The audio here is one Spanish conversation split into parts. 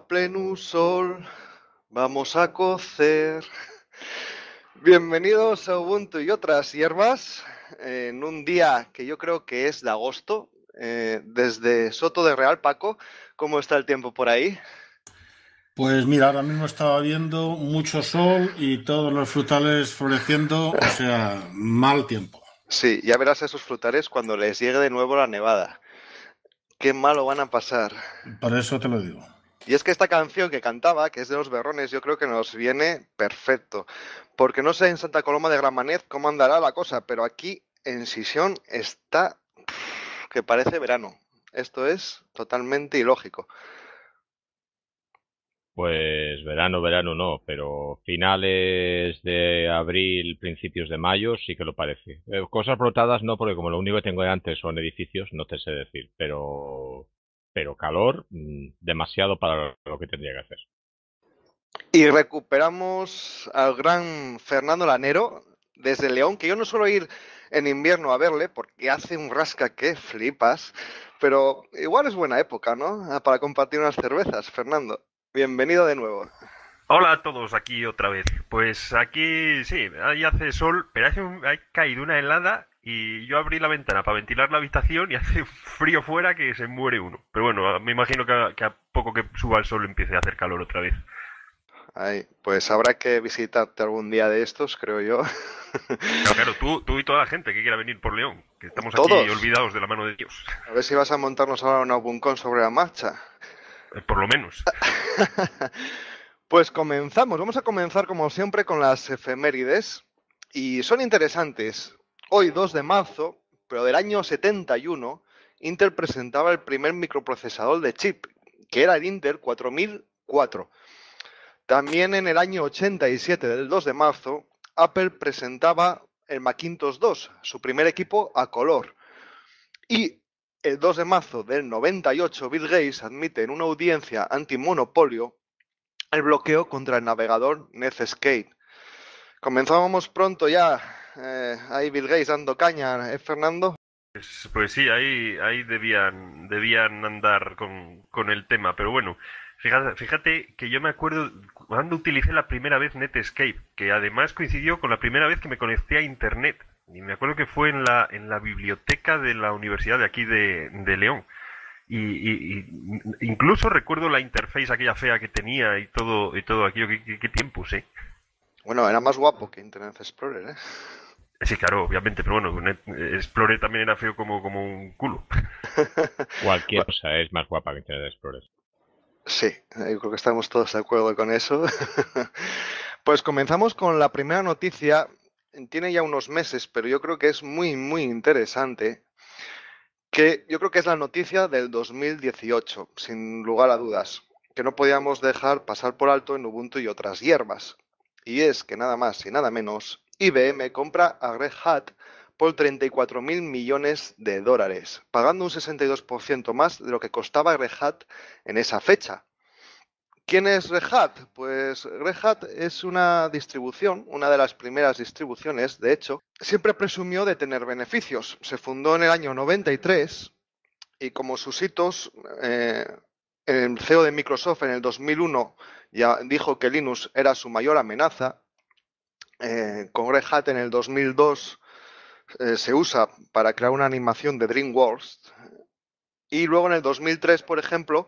pleno sol, vamos a cocer. Bienvenidos a Ubuntu y otras hierbas en un día que yo creo que es de agosto. Eh, desde Soto de Real, Paco, ¿cómo está el tiempo por ahí? Pues mira, ahora mismo estaba viendo mucho sol y todos los frutales floreciendo, o sea, mal tiempo. Sí, ya verás esos frutales cuando les llegue de nuevo la nevada. Qué malo van a pasar. Por eso te lo digo. Y es que esta canción que cantaba, que es de los berrones, yo creo que nos viene perfecto. Porque no sé en Santa Coloma de Gramanet cómo andará la cosa, pero aquí en Sisión está que parece verano. Esto es totalmente ilógico. Pues verano, verano no, pero finales de abril, principios de mayo sí que lo parece. Eh, cosas brotadas no, porque como lo único que tengo antes son edificios, no te sé decir, pero pero calor mm, demasiado para lo que tendría que hacer. Y recuperamos al gran Fernando Lanero desde León, que yo no suelo ir en invierno a verle porque hace un rasca que flipas, pero igual es buena época, ¿no? Ah, para compartir unas cervezas, Fernando. Bienvenido de nuevo. Hola a todos, aquí otra vez. Pues aquí sí, ahí hace sol, pero ha caído una helada y yo abrí la ventana para ventilar la habitación y hace frío fuera que se muere uno. Pero bueno, me imagino que a, poco que suba el sol empiece a hacer calor otra vez. Ay, pues habrá que visitarte algún día de estos, creo yo. Claro, claro tú, tú, y toda la gente que quiera venir por León, que estamos aquí olvidados de la mano de Dios. A ver si vas a montarnos ahora un albuncón sobre la marcha. Eh, por lo menos. pues comenzamos. Vamos a comenzar, como siempre, con las efemérides. Y son interesantes, Hoy, 2 de marzo, pero del año 71, Intel presentaba el primer microprocesador de chip, que era el Intel 4004. También en el año 87, del 2 de marzo, Apple presentaba el Macintosh 2, su primer equipo a color. Y el 2 de marzo del 98, Bill Gates admite en una audiencia antimonopolio el bloqueo contra el navegador Netscape. Comenzábamos pronto ya eh, ahí Bill Gates dando caña, ¿eh, Fernando? Pues, pues sí, ahí, ahí debían, debían andar con, el tema, pero bueno, fíjate, que yo me acuerdo cuando utilicé la primera vez Netscape, que además coincidió con la primera vez que me conecté a Internet. Y me acuerdo que fue en la, en la biblioteca de la universidad de aquí de, León. Y, incluso recuerdo la interface aquella fea que tenía y todo, y todo aquello. que qué tiempos, eh? Bueno, era más guapo que Internet Explorer, ¿eh? Sí, claro, obviamente, pero bueno, Explorer también era feo como, como un culo. Cualquier cosa es más guapa que Internet Explorer. Sí, yo creo que estamos todos de acuerdo con eso. pues comenzamos con la primera noticia. Tiene ya unos meses, pero yo creo que es muy, muy interesante. Que yo creo que es la noticia del 2018, sin lugar a dudas, que no podíamos dejar pasar por alto en Ubuntu y otras hierbas. Y es que nada más y nada menos IBM compra a Red Hat por 34.000 millones de dólares, pagando un 62% más de lo que costaba Red Hat en esa fecha. ¿Quién es Red Hat? Pues Red Hat es una distribución, una de las primeras distribuciones, de hecho, siempre presumió de tener beneficios. Se fundó en el año 93 y como sus hitos, eh, el CEO de Microsoft en el 2001 ya dijo que Linux era su mayor amenaza, eh, con Red Hat en el 2002 eh, se usa para crear una animación de DreamWorks. Y luego en el 2003, por ejemplo,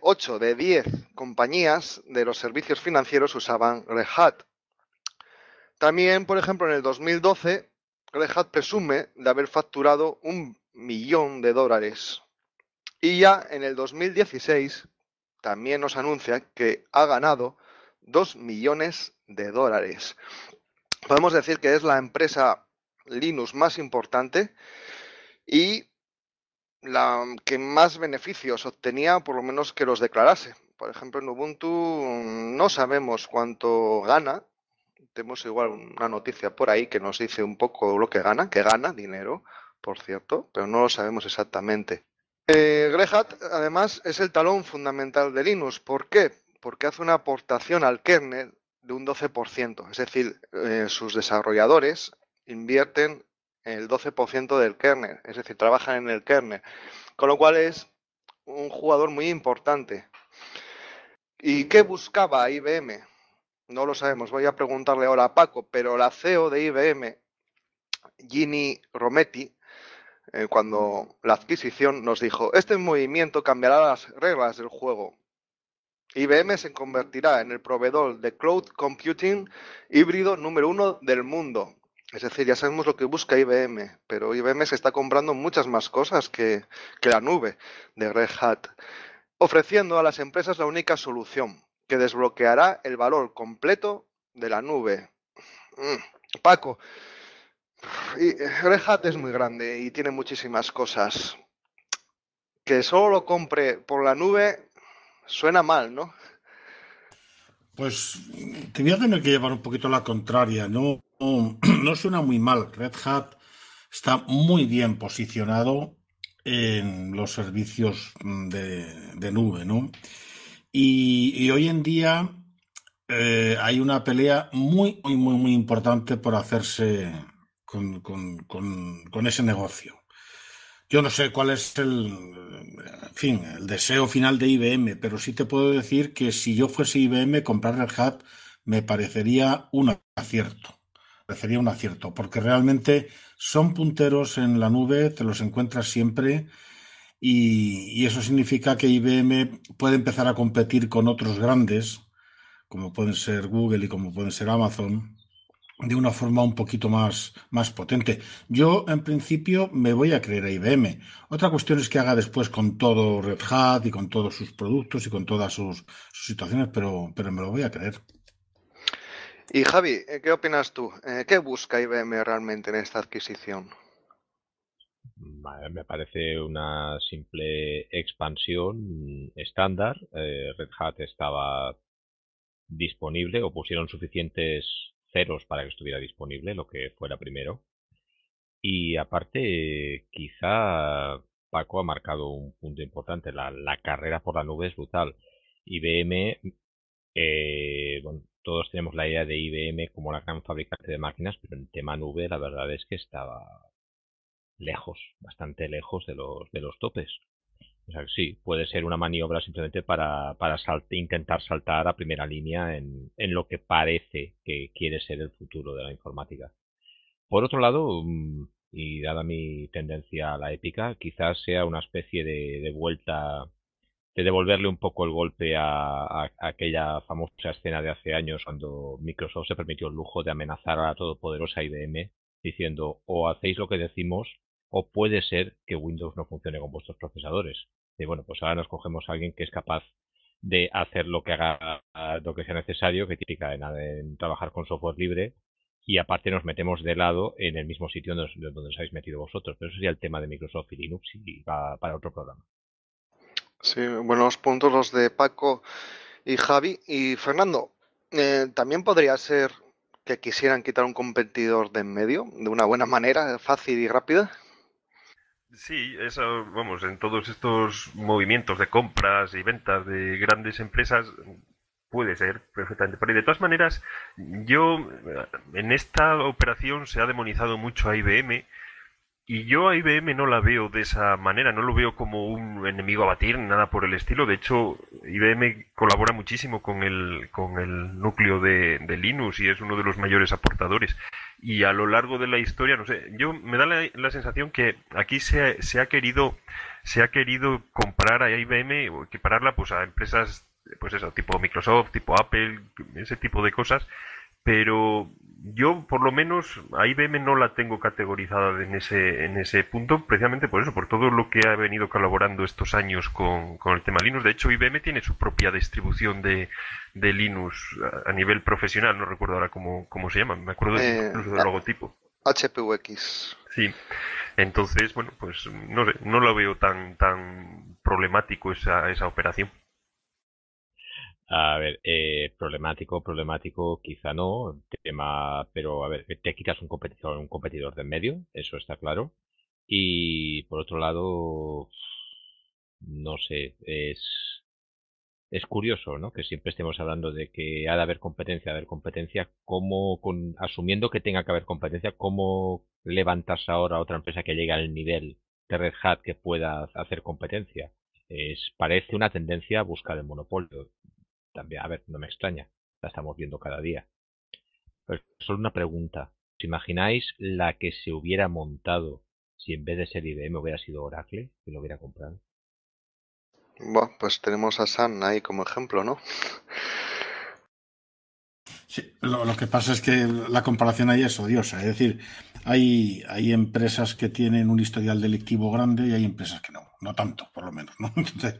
8 eh, de 10 compañías de los servicios financieros usaban Red Hat. También, por ejemplo, en el 2012, Red Hat presume de haber facturado un millón de dólares. Y ya en el 2016 también nos anuncia que ha ganado 2 millones de dólares. Podemos decir que es la empresa Linux más importante y la que más beneficios obtenía, por lo menos que los declarase. Por ejemplo, en Ubuntu mm, no sabemos cuánto gana. Tenemos igual una noticia por ahí que nos dice un poco lo que gana, que gana dinero, por cierto, pero no lo sabemos exactamente. Eh, además, es el talón fundamental de Linux. ¿Por qué? porque hace una aportación al kernel de un 12%, es decir, eh, sus desarrolladores invierten el 12% del kernel, es decir, trabajan en el kernel, con lo cual es un jugador muy importante. ¿Y qué buscaba IBM? No lo sabemos, voy a preguntarle ahora a Paco, pero la CEO de IBM, Ginny Rometti, eh, cuando la adquisición nos dijo, este movimiento cambiará las reglas del juego, IBM se convertirá en el proveedor de cloud computing híbrido número uno del mundo. Es decir, ya sabemos lo que busca IBM, pero IBM se está comprando muchas más cosas que, la nube de Red Hat, ofreciendo a las empresas la única solución que desbloqueará el valor completo de la nube. Mm, Paco, eh, Red Hat es muy grande y tiene muchísimas cosas. Que solo lo compre por la nube Suena mal, ¿no? Pues te voy a tener que llevar un poquito la contraria, ¿no? No, suena muy mal. Red Hat está muy bien posicionado en los servicios mm, de, nube, ¿no? Y, hoy en día eh, hay una pelea muy, muy, muy, muy importante por hacerse con ese negocio. Yo no sé cuál es el, fin, el deseo final de IBM, pero sí te puedo decir que si yo fuese IBM, comprar el Hat me parecería un acierto. Parecería un acierto, porque realmente son punteros en la nube, te los encuentras siempre. Y, y, eso significa que IBM puede empezar a competir con otros grandes, como pueden ser Google y como pueden ser Amazon, de una forma un poquito más, más potente. Yo, en principio, me voy a creer a IBM. Otra cuestión es que haga después con todo Red Hat y con todos sus productos y con todas sus, situaciones, pero, pero me lo voy a creer. Y Javi, eh, ¿qué opinas tú? Eh, ¿Qué busca IBM realmente en esta adquisición? Me parece una simple expansión estándar. Eh, Red Hat estaba disponible o pusieron suficientes para que estuviera disponible, lo que fuera primero. Y aparte, quizá Paco ha marcado un punto importante, la, carrera por la nube es brutal. IBM, eh, todos tenemos la idea de IBM como la gran fabricante de máquinas, pero en tema nube la verdad es que estaba lejos, bastante lejos de los, de los topes. O sea, sí, puede ser una maniobra simplemente para, para intentar saltar a primera línea en, en, lo que parece que quiere ser el futuro de la informática. Por otro lado, mm, y dada mi tendencia a la épica, quizás sea una especie de, vuelta, de devolverle un poco el golpe a, a, aquella famosa escena de hace años cuando Microsoft se permitió el lujo de amenazar a la todopoderosa IBM diciendo o hacéis lo que decimos o puede ser que Windows no funcione con vuestros procesadores. Y bueno, pues ahora nos cogemos a alguien que es capaz de hacer lo que haga ah, lo que sea necesario, que típica en, trabajar con software libre, y aparte nos metemos de lado en el mismo sitio donde, os habéis metido vosotros. Pero eso sería el tema de Microsoft y Linux y para otro programa. Sí, buenos puntos los de Paco y Javi. Y Fernando, eh, también podría ser que quisieran quitar un competidor de en medio de una buena manera, fácil y rápida. Sí, eso, vamos, en todos estos movimientos de compras y ventas de grandes empresas puede ser perfectamente. Pero de todas maneras, yo en esta operación se ha demonizado mucho a IBM y yo a IBM no la veo de esa manera, no lo veo como un enemigo a batir, nada por el estilo. De hecho, IBM colabora muchísimo con el, con el núcleo de, Linux y es uno de los mayores aportadores. Y a lo largo de la historia, no sé, yo me da la, sensación que aquí se, ha querido se ha querido comparar a IBM o equipararla pues a empresas pues eso, tipo Microsoft, tipo Apple, ese tipo de cosas, pero yo por lo menos a IBM no la tengo categorizada en ese, en ese punto, precisamente por eso, por todo lo que ha venido colaborando estos años con, el tema Linux. De hecho, IBM tiene su propia distribución de, Linux a, nivel profesional, no recuerdo ahora cómo, cómo se llama, me acuerdo eh, incluso del ah, logotipo. HPUX. Sí, entonces, bueno, pues no no lo veo tan, tan problemático esa, esa operación. A ver, eh, problemático, problemático, quizá no, tema, pero a ver, te quitas un competidor, un competidor de medio, eso está claro. Y por otro lado, no sé, es, es curioso, ¿no? Que siempre estemos hablando de que ha de haber competencia, ha de haber competencia, como asumiendo que tenga que haber competencia, ¿cómo levantas ahora a otra empresa que llegue al nivel de Red Hat que pueda hacer competencia? Es, parece una tendencia a buscar el monopolio. También, a ver, no me extraña, la estamos viendo cada día. solo una pregunta. ¿Os imagináis la que se hubiera montado si en vez de ser IBM hubiera sido Oracle, y lo hubiera comprado? Bueno, pues tenemos a San ahí como ejemplo, ¿no? lo, que pasa es que la comparación ahí es odiosa. Es decir, hay, hay empresas que tienen un historial delictivo grande y hay empresas que no. No tanto, por lo menos.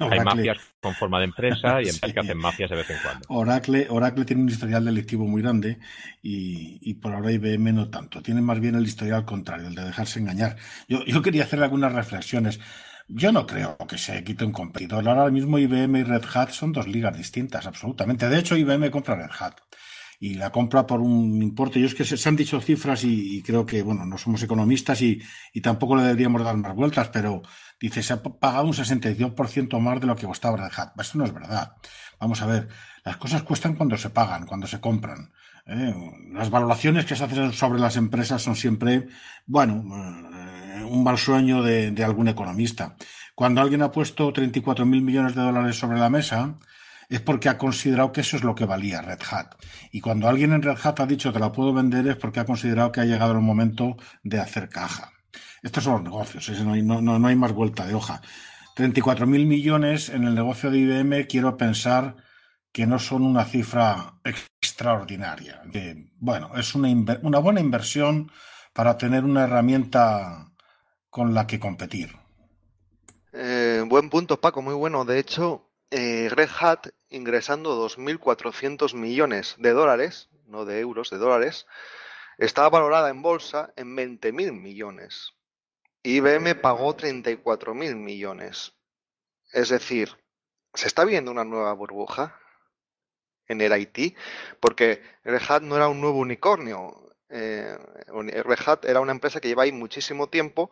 Hay mafias con forma de empresa y empresas que hacen mafias de vez en cuando. Oracle, Oracle tiene un historial delictivo muy grande y, por ahora IBM no tanto. Tiene más bien el historial contrario, el de dejarse engañar. Yo, yo quería hacer algunas reflexiones. Yo no creo que se quite un competidor. Ahora mismo IBM y Red Hat son dos ligas distintas, absolutamente. De hecho, IBM compra Red Hat y la compra por un importe. Yo es que se, han dicho cifras y, creo que, bueno, no somos economistas y, tampoco le deberíamos dar más vueltas, pero dice, se ha pagado un 62% más de lo que costaba Red Hat. Eso no es verdad. Vamos a ver, las cosas cuestan cuando se pagan, cuando se compran. ¿eh? Las valoraciones que se hacen sobre las empresas son siempre, bueno, eh, un mal sueño de, algún economista. Cuando alguien ha puesto 34.000 mil millones de dólares sobre la mesa, es porque ha considerado que eso es lo que valía Red Hat. Y cuando alguien en Red Hat ha dicho te la puedo vender es porque ha considerado que ha llegado el momento de hacer caja. Estos son los negocios, ¿eh? no hay, más vuelta de hoja. 34.000 millones en el negocio de IBM, quiero pensar que no son una cifra extraordinaria. Eh, bueno, es una, buena inversión para tener una herramienta con la que competir. Eh, buen punto, Paco, muy bueno. De hecho, Red Hat ingresando 2.400 millones de dólares, no de euros, de dólares, estaba valorada en bolsa en 20.000 millones. IBM pagó 34.000 millones. Es decir, se está viendo una nueva burbuja en el IT, porque Red Hat no era un nuevo unicornio. Eh, Red Hat era una empresa que lleva ahí muchísimo tiempo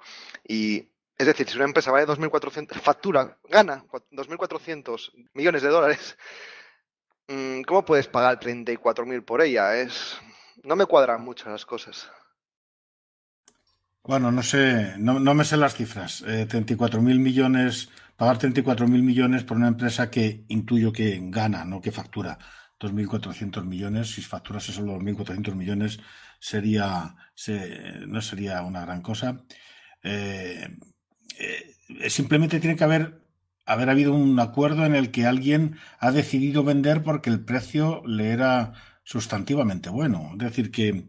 y es decir, si una empresa vale 2.400, factura, gana 2.400 millones de dólares, mm, ¿cómo puedes pagar 34.000 por ella? Es, no me cuadran muchas las cosas. Bueno, no sé, no, me sé las cifras. 34.000 eh, millones, pagar 34.000 millones por una empresa que intuyo que gana, no que factura. 2.400 millones, si facturase solo 2.400 millones, sería, no sería una gran cosa. Eh, eh, simplemente tiene que haber, haber habido un acuerdo en el que alguien ha decidido vender porque el precio le era sustantivamente bueno. Es decir, que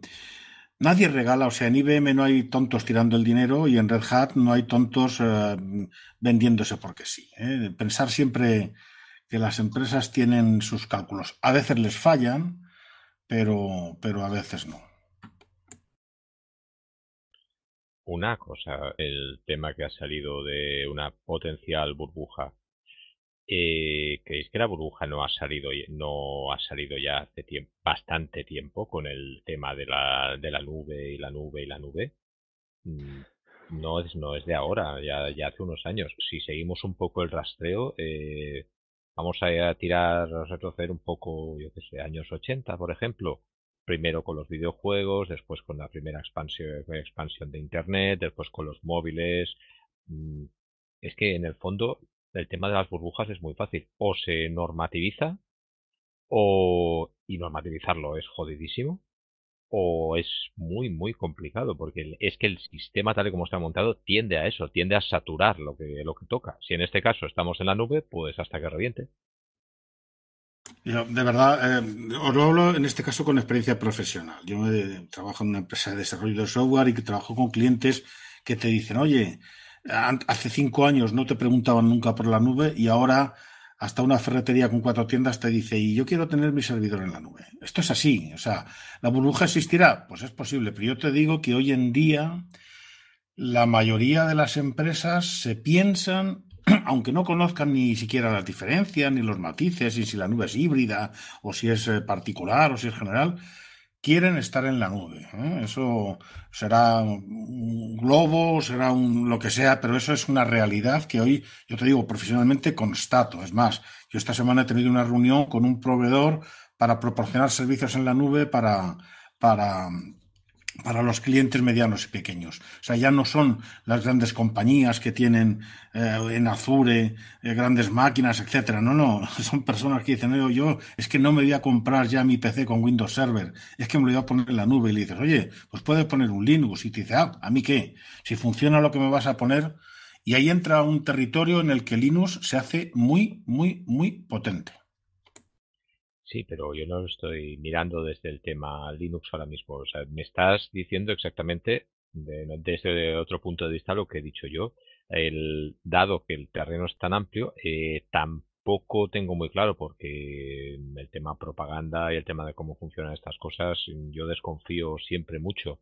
nadie regala, o sea, en IBM no hay tontos tirando el dinero y en Red Hat no hay tontos eh, vendiéndose porque sí. ¿eh? Pensar siempre que las empresas tienen sus cálculos. A veces les fallan, pero, pero a veces no. una cosa, el tema que ha salido de una potencial burbuja. Eh, ¿Creéis que la burbuja no ha salido no ha salido ya hace bastante tiempo con el tema de la, de la nube y la nube y la nube? Mm, no es, no es de ahora, ya, ya hace unos años. Si seguimos un poco el rastreo, eh, vamos a, tirar, a retroceder un poco, yo qué sé, años 80, por ejemplo primero con los videojuegos, después con la primera expansión, expansión de Internet, después con los móviles. Mm, es que en el fondo el tema de las burbujas es muy fácil. O se normativiza, o, y normativizarlo es jodidísimo, o es muy, muy complicado, porque es que el sistema tal y como está montado tiende a eso, tiende a saturar lo que, lo que toca. Si en este caso estamos en la nube, pues hasta que reviente de verdad, eh, os lo hablo en este caso con experiencia profesional. Yo eh, trabajo en una empresa de desarrollo de software y trabajo con clientes que te dicen, oye, hace cinco años no te preguntaban nunca por la nube y ahora hasta una ferretería con cuatro tiendas te dice, y yo quiero tener mi servidor en la nube. Esto es así, o sea, ¿la burbuja existirá? Pues es posible, pero yo te digo que hoy en día la mayoría de las empresas se piensan aunque no conozcan ni siquiera las diferencias, ni los matices, y si la nube es híbrida, o si es eh, particular, o si es general, quieren estar en la nube. ¿eh? Eso será un globo, será un lo que sea, pero eso es una realidad que hoy, yo te digo, profesionalmente constato. Es más, yo esta semana he tenido una reunión con un proveedor para proporcionar servicios en la nube para, para para los clientes medianos y pequeños. O sea, ya no son las grandes compañías que tienen eh, en Azure eh, grandes máquinas, etcétera. No, no, son personas que dicen, yo es que no me voy a comprar ya mi PC con Windows Server, es que me lo voy a poner en la nube y le dices, oye, pues puedes poner un Linux y te dice, ah, ¿a mí qué? Si funciona lo que me vas a poner. Y ahí entra un territorio en el que Linux se hace muy, muy, muy potente. Sí, pero yo no lo estoy mirando desde el tema Linux ahora mismo. O sea, me estás diciendo exactamente desde otro punto de vista lo que he dicho yo. El, dado que el terreno es tan amplio, eh, tampoco tengo muy claro porque el tema propaganda y el tema de cómo funcionan estas cosas, yo desconfío siempre mucho.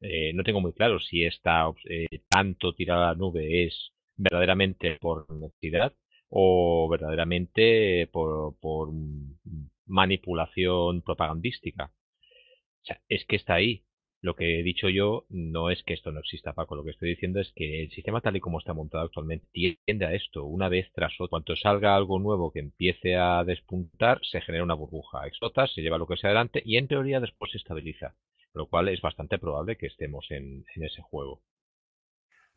Eh, no tengo muy claro si esta eh, tanto tirada a la nube es verdaderamente por necesidad o verdaderamente por, manipulación propagandística. O sea, es que está ahí. Lo que he dicho yo no es que esto no exista, Paco. Lo que estoy diciendo es que el sistema tal y como está montado actualmente tiende a esto, una vez tras otra. Cuanto salga algo nuevo que empiece a despuntar, se genera una burbuja. Explota, se lleva lo que sea adelante y en teoría después se estabiliza. Lo cual es bastante probable que estemos en ese juego.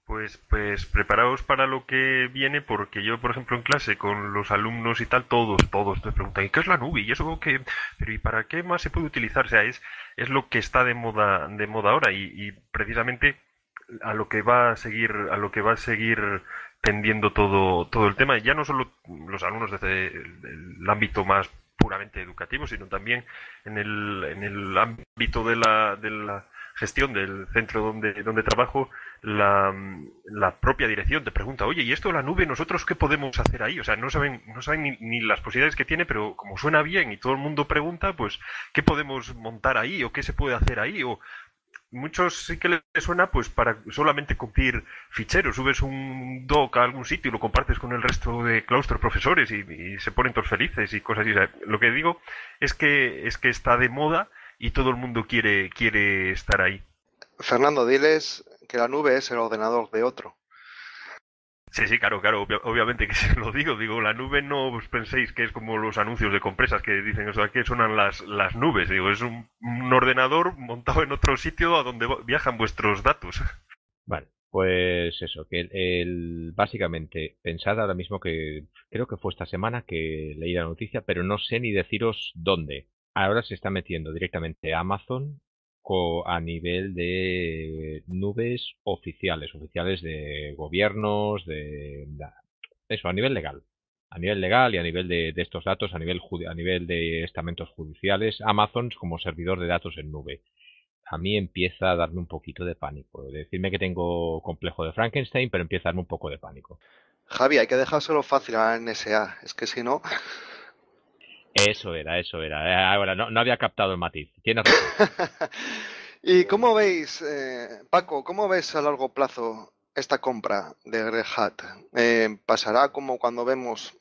Pues, pues preparaos para lo que viene, porque yo, por ejemplo, en clase con los alumnos y tal, todos, todos me preguntan, ¿y qué es la nube? Y eso que, ¿y para qué más se puede utilizar? O sea, es, es lo que está de moda, de moda ahora y, precisamente a lo que va a seguir, a lo que va a seguir tendiendo todo, todo el tema, ya no solo los alumnos desde el, ámbito más puramente educativo, sino también en el, en el ámbito de la, de la gestión del centro donde, donde trabajo, la, propia dirección te pregunta, oye, ¿y esto de la nube, nosotros qué podemos hacer ahí? O sea, no saben, no saben ni, las posibilidades que tiene, pero como suena bien y todo el mundo pregunta, pues, ¿qué podemos montar ahí? ¿O qué se puede hacer ahí? O, Muchos sí que les suena pues para solamente cumplir ficheros, subes un doc a algún sitio y lo compartes con el resto de claustro profesores y, se ponen todos felices y cosas así. lo que digo es que es que está de moda y todo el mundo quiere, quiere estar ahí. Fernando, diles que la nube es el ordenador de otro. Sí, sí, claro, claro, obviamente que se lo digo. Digo, la nube no os penséis que es como los anuncios de compresas que dicen, eso aquí que sonan las, las nubes. Digo, es un, ordenador montado en otro sitio a donde viajan vuestros datos. Vale, pues eso, que el, básicamente, pensad ahora mismo que creo que fue esta semana que leí la noticia, pero no sé ni deciros dónde. Ahora se está metiendo directamente a Amazon a nivel de nubes oficiales, oficiales de gobiernos, de, eso, a nivel legal. A nivel legal y a nivel de, estos datos, a nivel, a nivel de estamentos judiciales, Amazon como servidor de datos en nube a mí empieza a darme un poquito de pánico. Decirme que tengo complejo de Frankenstein, pero empieza a darme un poco de pánico. Javi, hay que dejárselo fácil a la NSA. Es que si no, eso era, eso era. Eh, ahora, no, había captado el matiz. ¿Y cómo veis, eh, Paco, cómo ves a largo plazo esta compra de Red Hat? Eh, ¿Pasará como cuando vemos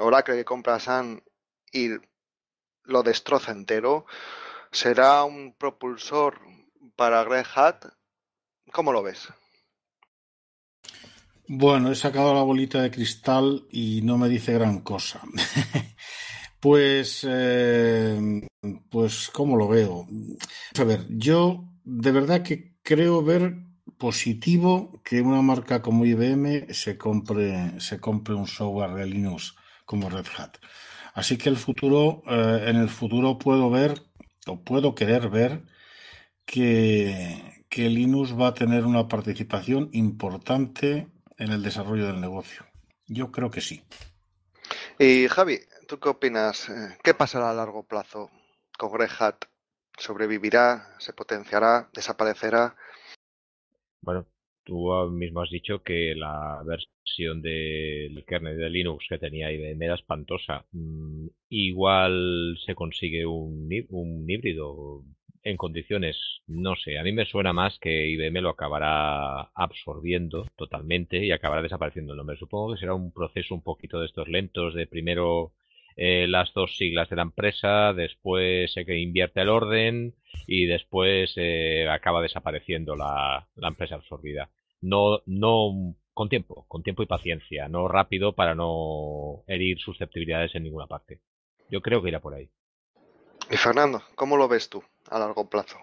Oracle que compra a y lo destroza entero? ¿Será un propulsor para Red Hat? ¿Cómo lo ves? Bueno, he sacado la bolita de cristal y no me dice gran cosa. Pues, em, pues, ¿cómo lo veo? A ver, yo de verdad que creo ver positivo que una marca como IBM se compre, se compre un software de Linux como Red Hat. Así que el futuro, eh, en el futuro puedo ver o puedo querer ver que, que Linux va a tener una participación importante en el desarrollo del negocio. Yo creo que sí. Y eh, Javi, ¿Tú qué opinas? Eh, ¿Qué pasará a largo plazo con Hat? ¿Sobrevivirá? ¿Se potenciará? ¿Desaparecerá? Bueno, tú mismo has dicho que la versión del kernel de Linux que tenía IBM era espantosa. Mm, igual se consigue un, un híbrido en condiciones, no sé, a mí me suena más que IBM lo acabará absorbiendo totalmente y acabará desapareciendo el nombre. Supongo que será un proceso un poquito de estos lentos, de primero eh, las dos siglas de la empresa, después se eh, invierte el orden y después eh, acaba desapareciendo la, empresa absorbida. No, no con tiempo, con tiempo y paciencia, no rápido para no herir susceptibilidades en ninguna parte. Yo creo que irá por ahí. Y Fernando, ¿cómo lo ves tú a largo plazo?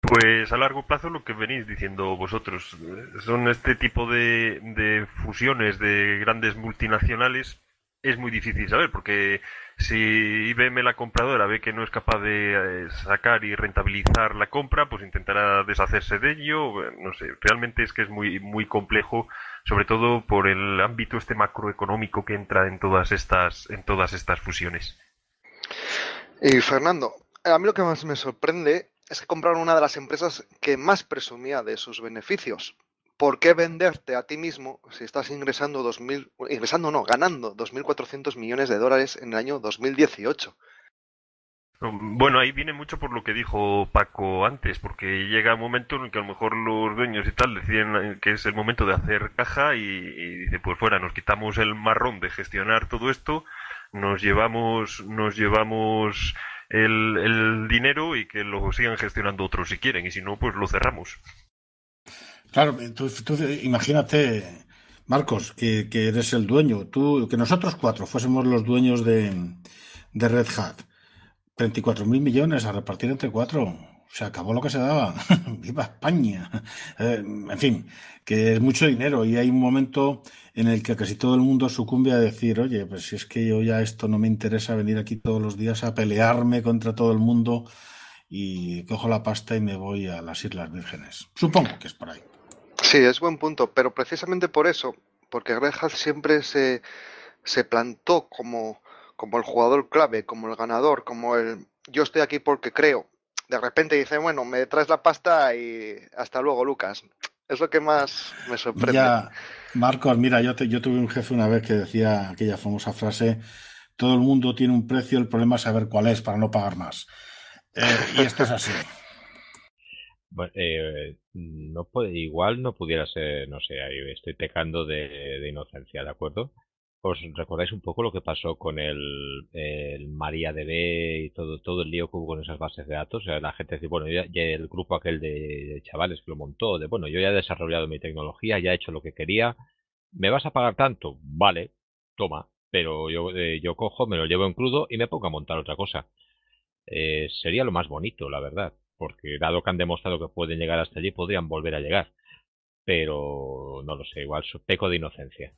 Pues a largo plazo lo que venís diciendo vosotros. Son este tipo de fusiones de grandes multinacionales es muy difícil saber, porque si IBM la compradora ve que no es capaz de eh, sacar y rentabilizar la compra, pues intentará deshacerse de ello. Eh, no sé, realmente es que es muy, muy complejo, sobre todo por el ámbito este macroeconómico que entra en todas estas, en todas estas fusiones. Y Fernando, a mí lo que más me sorprende es que compraron una de las empresas que más presumía de sus beneficios. ¿por qué venderte a ti mismo si estás ingresando 2000, ingresando no, ganando 2.400 millones de dólares en el año 2018? Mm, bueno, ahí viene mucho por lo que dijo Paco antes, porque llega un momento en el que a lo mejor los dueños y tal deciden eh, que es el momento de hacer caja y, y dice, pues fuera, nos quitamos el marrón de gestionar todo esto, nos llevamos, nos llevamos el dinero y que lo sigan gestionando otros si quieren, y si no, pues lo cerramos. Claro, imagínate, Marcos, que, eres el dueño, tú, que nosotros cuatro fuésemos los dueños de, de Red Hat. 34.000 mil millones a repartir entre cuatro. Se acabó lo que se daba. ¡Viva España! Eh, en fin, que es mucho dinero y hay un momento en el que casi todo el mundo sucumbe a decir, oye, pues si es que yo ya esto no me interesa venir aquí todos los días a pelearme contra todo el mundo y cojo la pasta y me voy a las Islas Vírgenes. Supongo que es por ahí. Sí, es buen punto, pero precisamente por eso, porque Greg siempre se, plantó como, como el jugador clave, como el ganador, como el yo estoy aquí porque creo. De repente dice, bueno, me traes la pasta y hasta luego, Lucas. Es lo que más me sorprende. Ya, Marcos, mira, yo, te, yo tuve un jefe una vez que decía aquella famosa frase, todo el mundo tiene un precio, el problema es saber cuál es para no pagar más. Eh, y esto es así. Eh, no puede, igual no pudiera ser, no sé, estoy pecando de, inocencia, ¿de acuerdo? ¿Os recordáis un poco lo que pasó con el, el B y todo, todo el lío que hubo con esas bases de datos? la gente dice, bueno, ya, el grupo aquel de chavales que lo montó, de bueno, yo ya he desarrollado mi tecnología, ya he hecho lo que quería, ¿me vas a pagar tanto? Vale, toma, pero yo, eh, yo cojo, me lo llevo en crudo y me pongo a montar otra cosa. Eh, sería lo más bonito, la verdad porque dado que han demostrado que pueden llegar hasta allí, podrían volver a llegar. Pero no lo sé, igual peco de inocencia.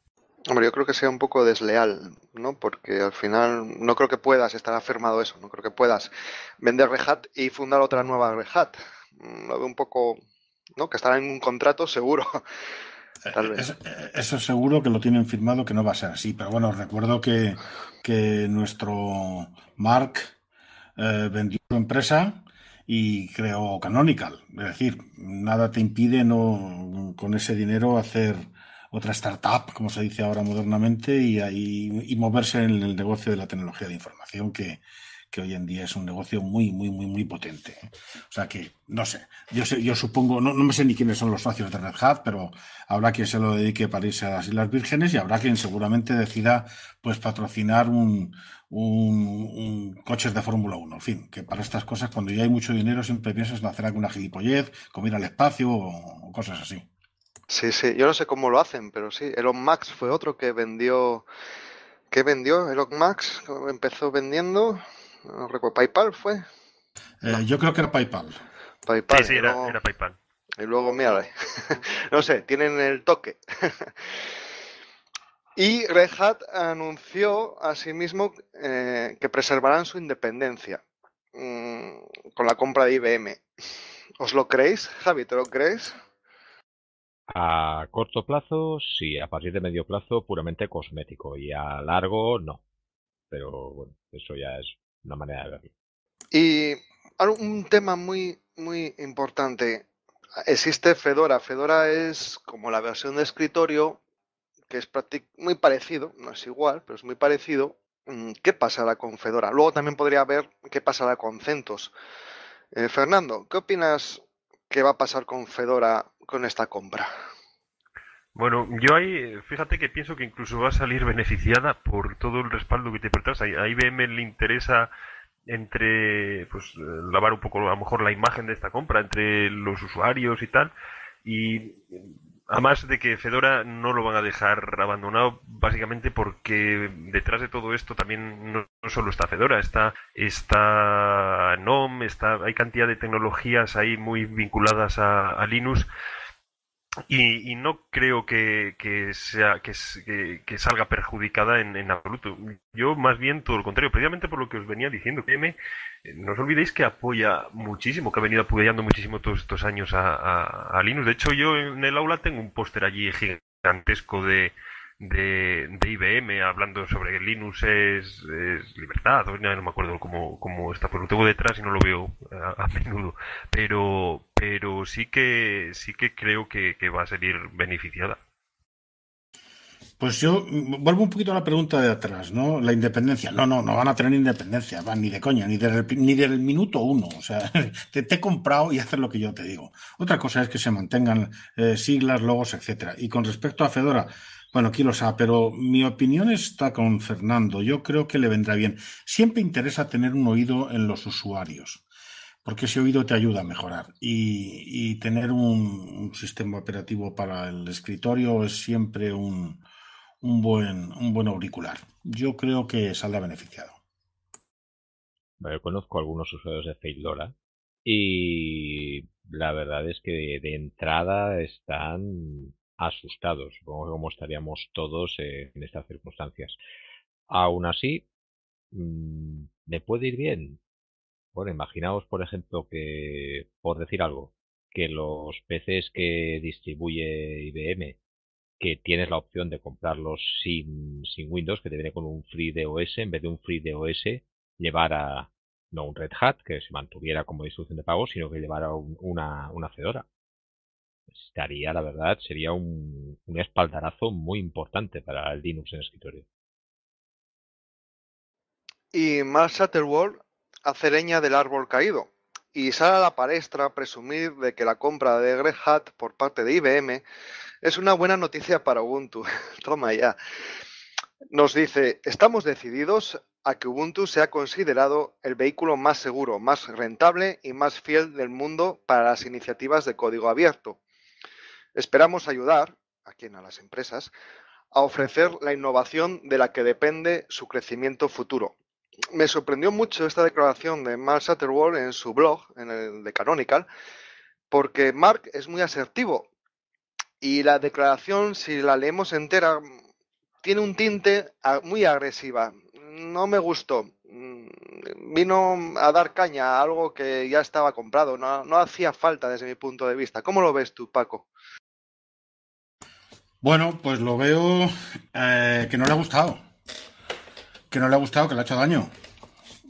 Hombre, yo creo que sea un poco desleal, ¿no? Porque al final no creo que puedas, estar afirmado eso, no creo que puedas vender Rehat y fundar otra nueva Rehat. Mm, lo veo un poco, ¿no? Que estará en un contrato seguro. Eh, tal eh, vez. Eh, eso, seguro que lo tienen firmado, que no va a ser así. Pero bueno, recuerdo que, que nuestro Mark vendió su empresa y creo Canonical. Es decir, nada te impide no con ese dinero hacer otra startup, como se dice ahora modernamente, y, ahí y moverse en el negocio de la tecnología de información, que, que hoy en día es un negocio muy, muy, muy, muy potente. ¿eh? O sea que, no sé, yo, sé, yo supongo, no, no me sé ni quiénes son los socios de Red Hat, pero habrá quien se lo dedique para irse a las Islas Vírgenes y habrá quien seguramente decida pues patrocinar un, un, coches de Fórmula 1. En fin, que para estas cosas, cuando ya hay mucho dinero, siempre piensas en hacer alguna gilipollez, comer al espacio o, cosas así. Sí, sí, yo no sé cómo lo hacen, pero sí, Elon Max fue otro que vendió... que vendió? Elon Max empezó vendiendo no recuerdo. ¿PayPal fue? Eh, yo creo que era PayPal. PayPal. Sí, sí, era, PayPal. Y luego, mira, no sé, tienen el toque. y Red Hat anunció asimismo sí eh, que preservarán su independencia mm, con la compra de IBM. ¿Os lo creéis, Javi? ¿Te lo creéis? A corto plazo, sí. A partir de medio plazo, puramente cosmético. Y a largo, no. Pero bueno, eso ya es una manera de verlo. Y un tema muy, muy importante. Existe Fedora. Fedora es como la versión de escritorio, que es muy parecido, no es igual, pero es muy parecido. Mm, ¿Qué pasará con Fedora? Luego también podría ver qué pasará con CentOS. Eh, Fernando, ¿qué opinas que va a pasar con Fedora con esta compra? Bueno, yo ahí, fíjate que pienso que incluso va a salir beneficiada por todo el respaldo que te prestas. ahí, IBM le interesa entre, pues, eh, lavar un poco a lo mejor la imagen de esta compra entre los usuarios y tal. Y además de que Fedora no lo van a dejar abandonado, básicamente porque detrás de todo esto también no, solo está Fedora, está, está NOM, está, hay cantidad de tecnologías ahí muy vinculadas a, a Linux y, no creo que, que, sea, que, salga perjudicada en, absoluto. Yo más bien todo lo contrario, precisamente por lo que os venía diciendo, M, eh, no os olvidéis que apoya muchísimo, que ha venido apoyando muchísimo todos estos años a Linux. De hecho, yo en el aula tengo un póster allí gigantesco de, de, IBM hablando sobre que Linux es, libertad, no me acuerdo cómo, cómo está, pero lo tengo detrás y no lo veo a, menudo, pero, pero sí que sí que creo que, va a salir beneficiada. Pues yo mm, vuelvo un poquito a la pregunta de atrás, ¿no? La independencia. No, no, no van a tener independencia, van ni de coña, ni, ni del minuto uno. O sea, te, te, he comprado y haces lo que yo te digo. Otra cosa es que se mantengan eh, siglas, logos, etcétera. Y con respecto a Fedora, bueno, aquí lo sabe, pero mi opinión está con Fernando. Yo creo que le vendrá bien. Siempre interesa tener un oído en los usuarios, porque ese oído te ayuda a mejorar. Y, tener un, sistema operativo para el escritorio es siempre un, buen, un buen auricular. Yo creo que saldrá beneficiado. yo conozco algunos usuarios de Failora y la verdad es que de entrada están asustados, supongo como estaríamos todos eh, en estas circunstancias. Aún así, mm, ¿me puede ir bien? Bueno, imaginaos, por ejemplo, que, por decir algo, que los PCs que distribuye IBM, que tienes la opción de comprarlos sin, Windows, que te viene con un Free DOS, en vez de un Free DOS, llevar a, no un Red Hat, que se mantuviera como distribución de pago, sino que llevara una, una Fedora pues, estaría, la verdad, sería un, espaldarazo muy importante para el Linux en escritorio. Y Mark World hace leña del árbol caído y sale a la palestra a presumir de que la compra de Red Hat por parte de IBM es una buena noticia para Ubuntu. Toma ya. Nos dice, estamos decididos a que Ubuntu sea considerado el vehículo más seguro, más rentable y más fiel del mundo para las iniciativas de código abierto. Esperamos ayudar, a a las empresas, a ofrecer la innovación de la que depende su crecimiento futuro. Me sorprendió mucho esta declaración de Mark Sutterwall en su blog, en el de Canonical, porque Mark es muy asertivo y la declaración, si la leemos entera, tiene un tinte muy agresiva. No me gustó. Mm, vino a dar caña a algo que ya estaba comprado. No, no hacía falta desde mi punto de vista. ¿Cómo lo ves tú, Paco? Bueno, pues lo veo eh, que no le ha gustado. Que no le ha gustado, que le ha hecho daño.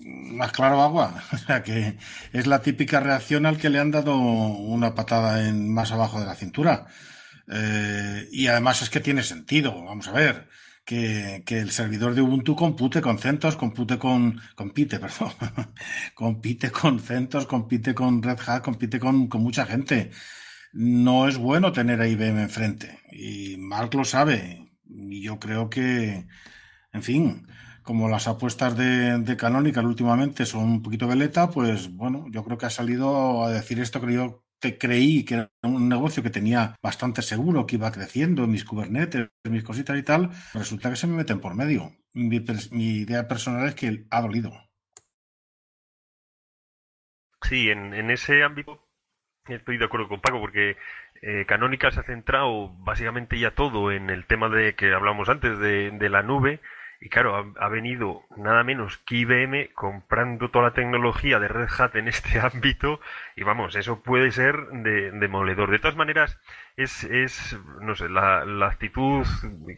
Más claro agua. O sea que es la típica reacción al que le han dado una patada en más abajo de la cintura. Eh, y además es que tiene sentido. Vamos a ver. Que, el servidor de Ubuntu compute con CentOS, compute con, compite, perdón, compite con CentOS, compite con Red Hat, compite con mucha gente no es bueno tener a IBM enfrente. Y Mark lo sabe. Y yo creo que, en fin, como las apuestas de, de Canonical últimamente son un poquito veleta, pues bueno, yo creo que ha salido a decir esto que yo te creí que era un negocio que tenía bastante seguro, que iba creciendo, mis Kubernetes, mis cositas y tal, resulta que se me meten por medio. Mi, idea personal es que ha dolido. Sí, en, en ese ámbito Estoy de acuerdo con Paco porque eh, Canonical se ha centrado básicamente ya todo en el tema de que hablamos antes de, de la nube y claro, ha, venido nada menos que IBM comprando toda la tecnología de Red Hat en este ámbito y vamos, eso puede ser de, demoledor. De todas maneras, es, es no sé, la, la actitud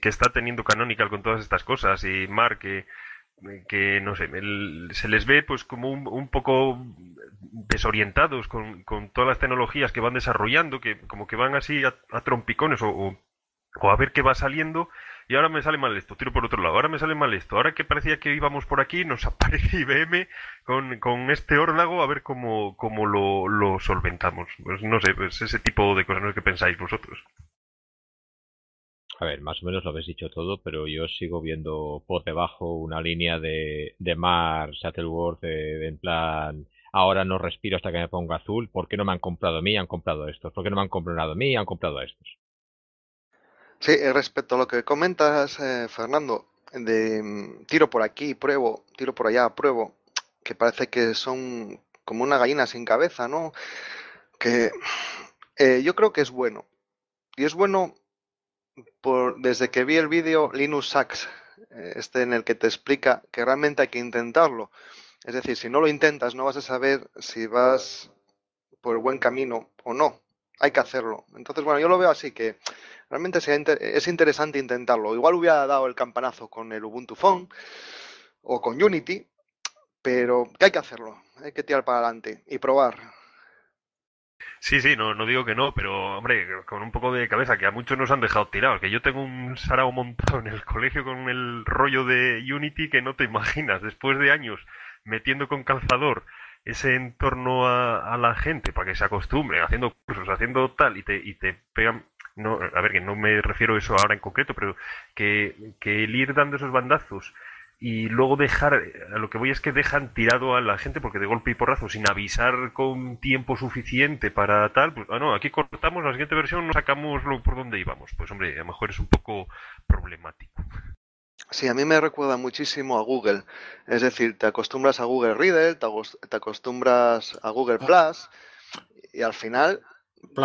que está teniendo Canonical con todas estas cosas y Mark que no sé, se les ve pues como un, poco desorientados con, todas las tecnologías que van desarrollando, que como que van así a, trompicones o, a ver qué va saliendo y ahora me sale mal esto, tiro por otro lado, ahora me sale mal esto, ahora que parecía que íbamos por aquí nos aparece IBM con, con este órlago a ver cómo, lo, solventamos. Pues no sé, pues ese tipo de cosas, no pensáis vosotros a ver, más o menos lo habéis dicho todo, pero yo sigo viendo por debajo una línea de, de mar, Shuttleworth, eh, de, en plan, ahora no respiro hasta que me ponga azul, ¿por qué no me han comprado a mí? Han comprado estos, ¿por qué no me han comprado a mí? Han comprado a estos. Sí, eh, respecto a lo que comentas, eh, Fernando, de mm, tiro por aquí, pruebo, tiro por allá, pruebo, que parece que son como una gallina sin cabeza, ¿no? Que yo creo que es bueno. Y es bueno por, desde que vi el vídeo Linux Sacks, eh, este en el que te explica que realmente hay que intentarlo. Es decir, si no lo intentas, no vas a saber si vas por el buen camino o no. Hay que hacerlo. Entonces, bueno, yo lo veo así que realmente es interesante intentarlo. Igual hubiera dado el campanazo con el Ubuntu Phone o con Unity, pero que hay que hacerlo. Hay que tirar para adelante y probar. Sí, sí, no, no digo que no, pero hombre, con un poco de cabeza, que a muchos nos han dejado tirados, que yo tengo un sarao montado en el colegio con el rollo de Unity que no te imaginas, después de años metiendo con calzador ese entorno a, la gente para que se acostumbre, haciendo cursos, haciendo tal, y te, y te pegan no, a ver, que no me refiero a eso ahora en concreto, pero que, que el ir dando esos bandazos y luego dejar, a lo que voy es que dejan tirado a la gente porque de golpe y porrazo, sin avisar con tiempo suficiente para tal, pues, ah, no, aquí cortamos la siguiente versión, no sacamos lo, por donde íbamos. Pues hombre, a lo mejor es un poco problemático. Sí, a mí me recuerda muchísimo a Google. Es decir, te acostumbras a Google Reader, te, acostumbras a Google Plus y al final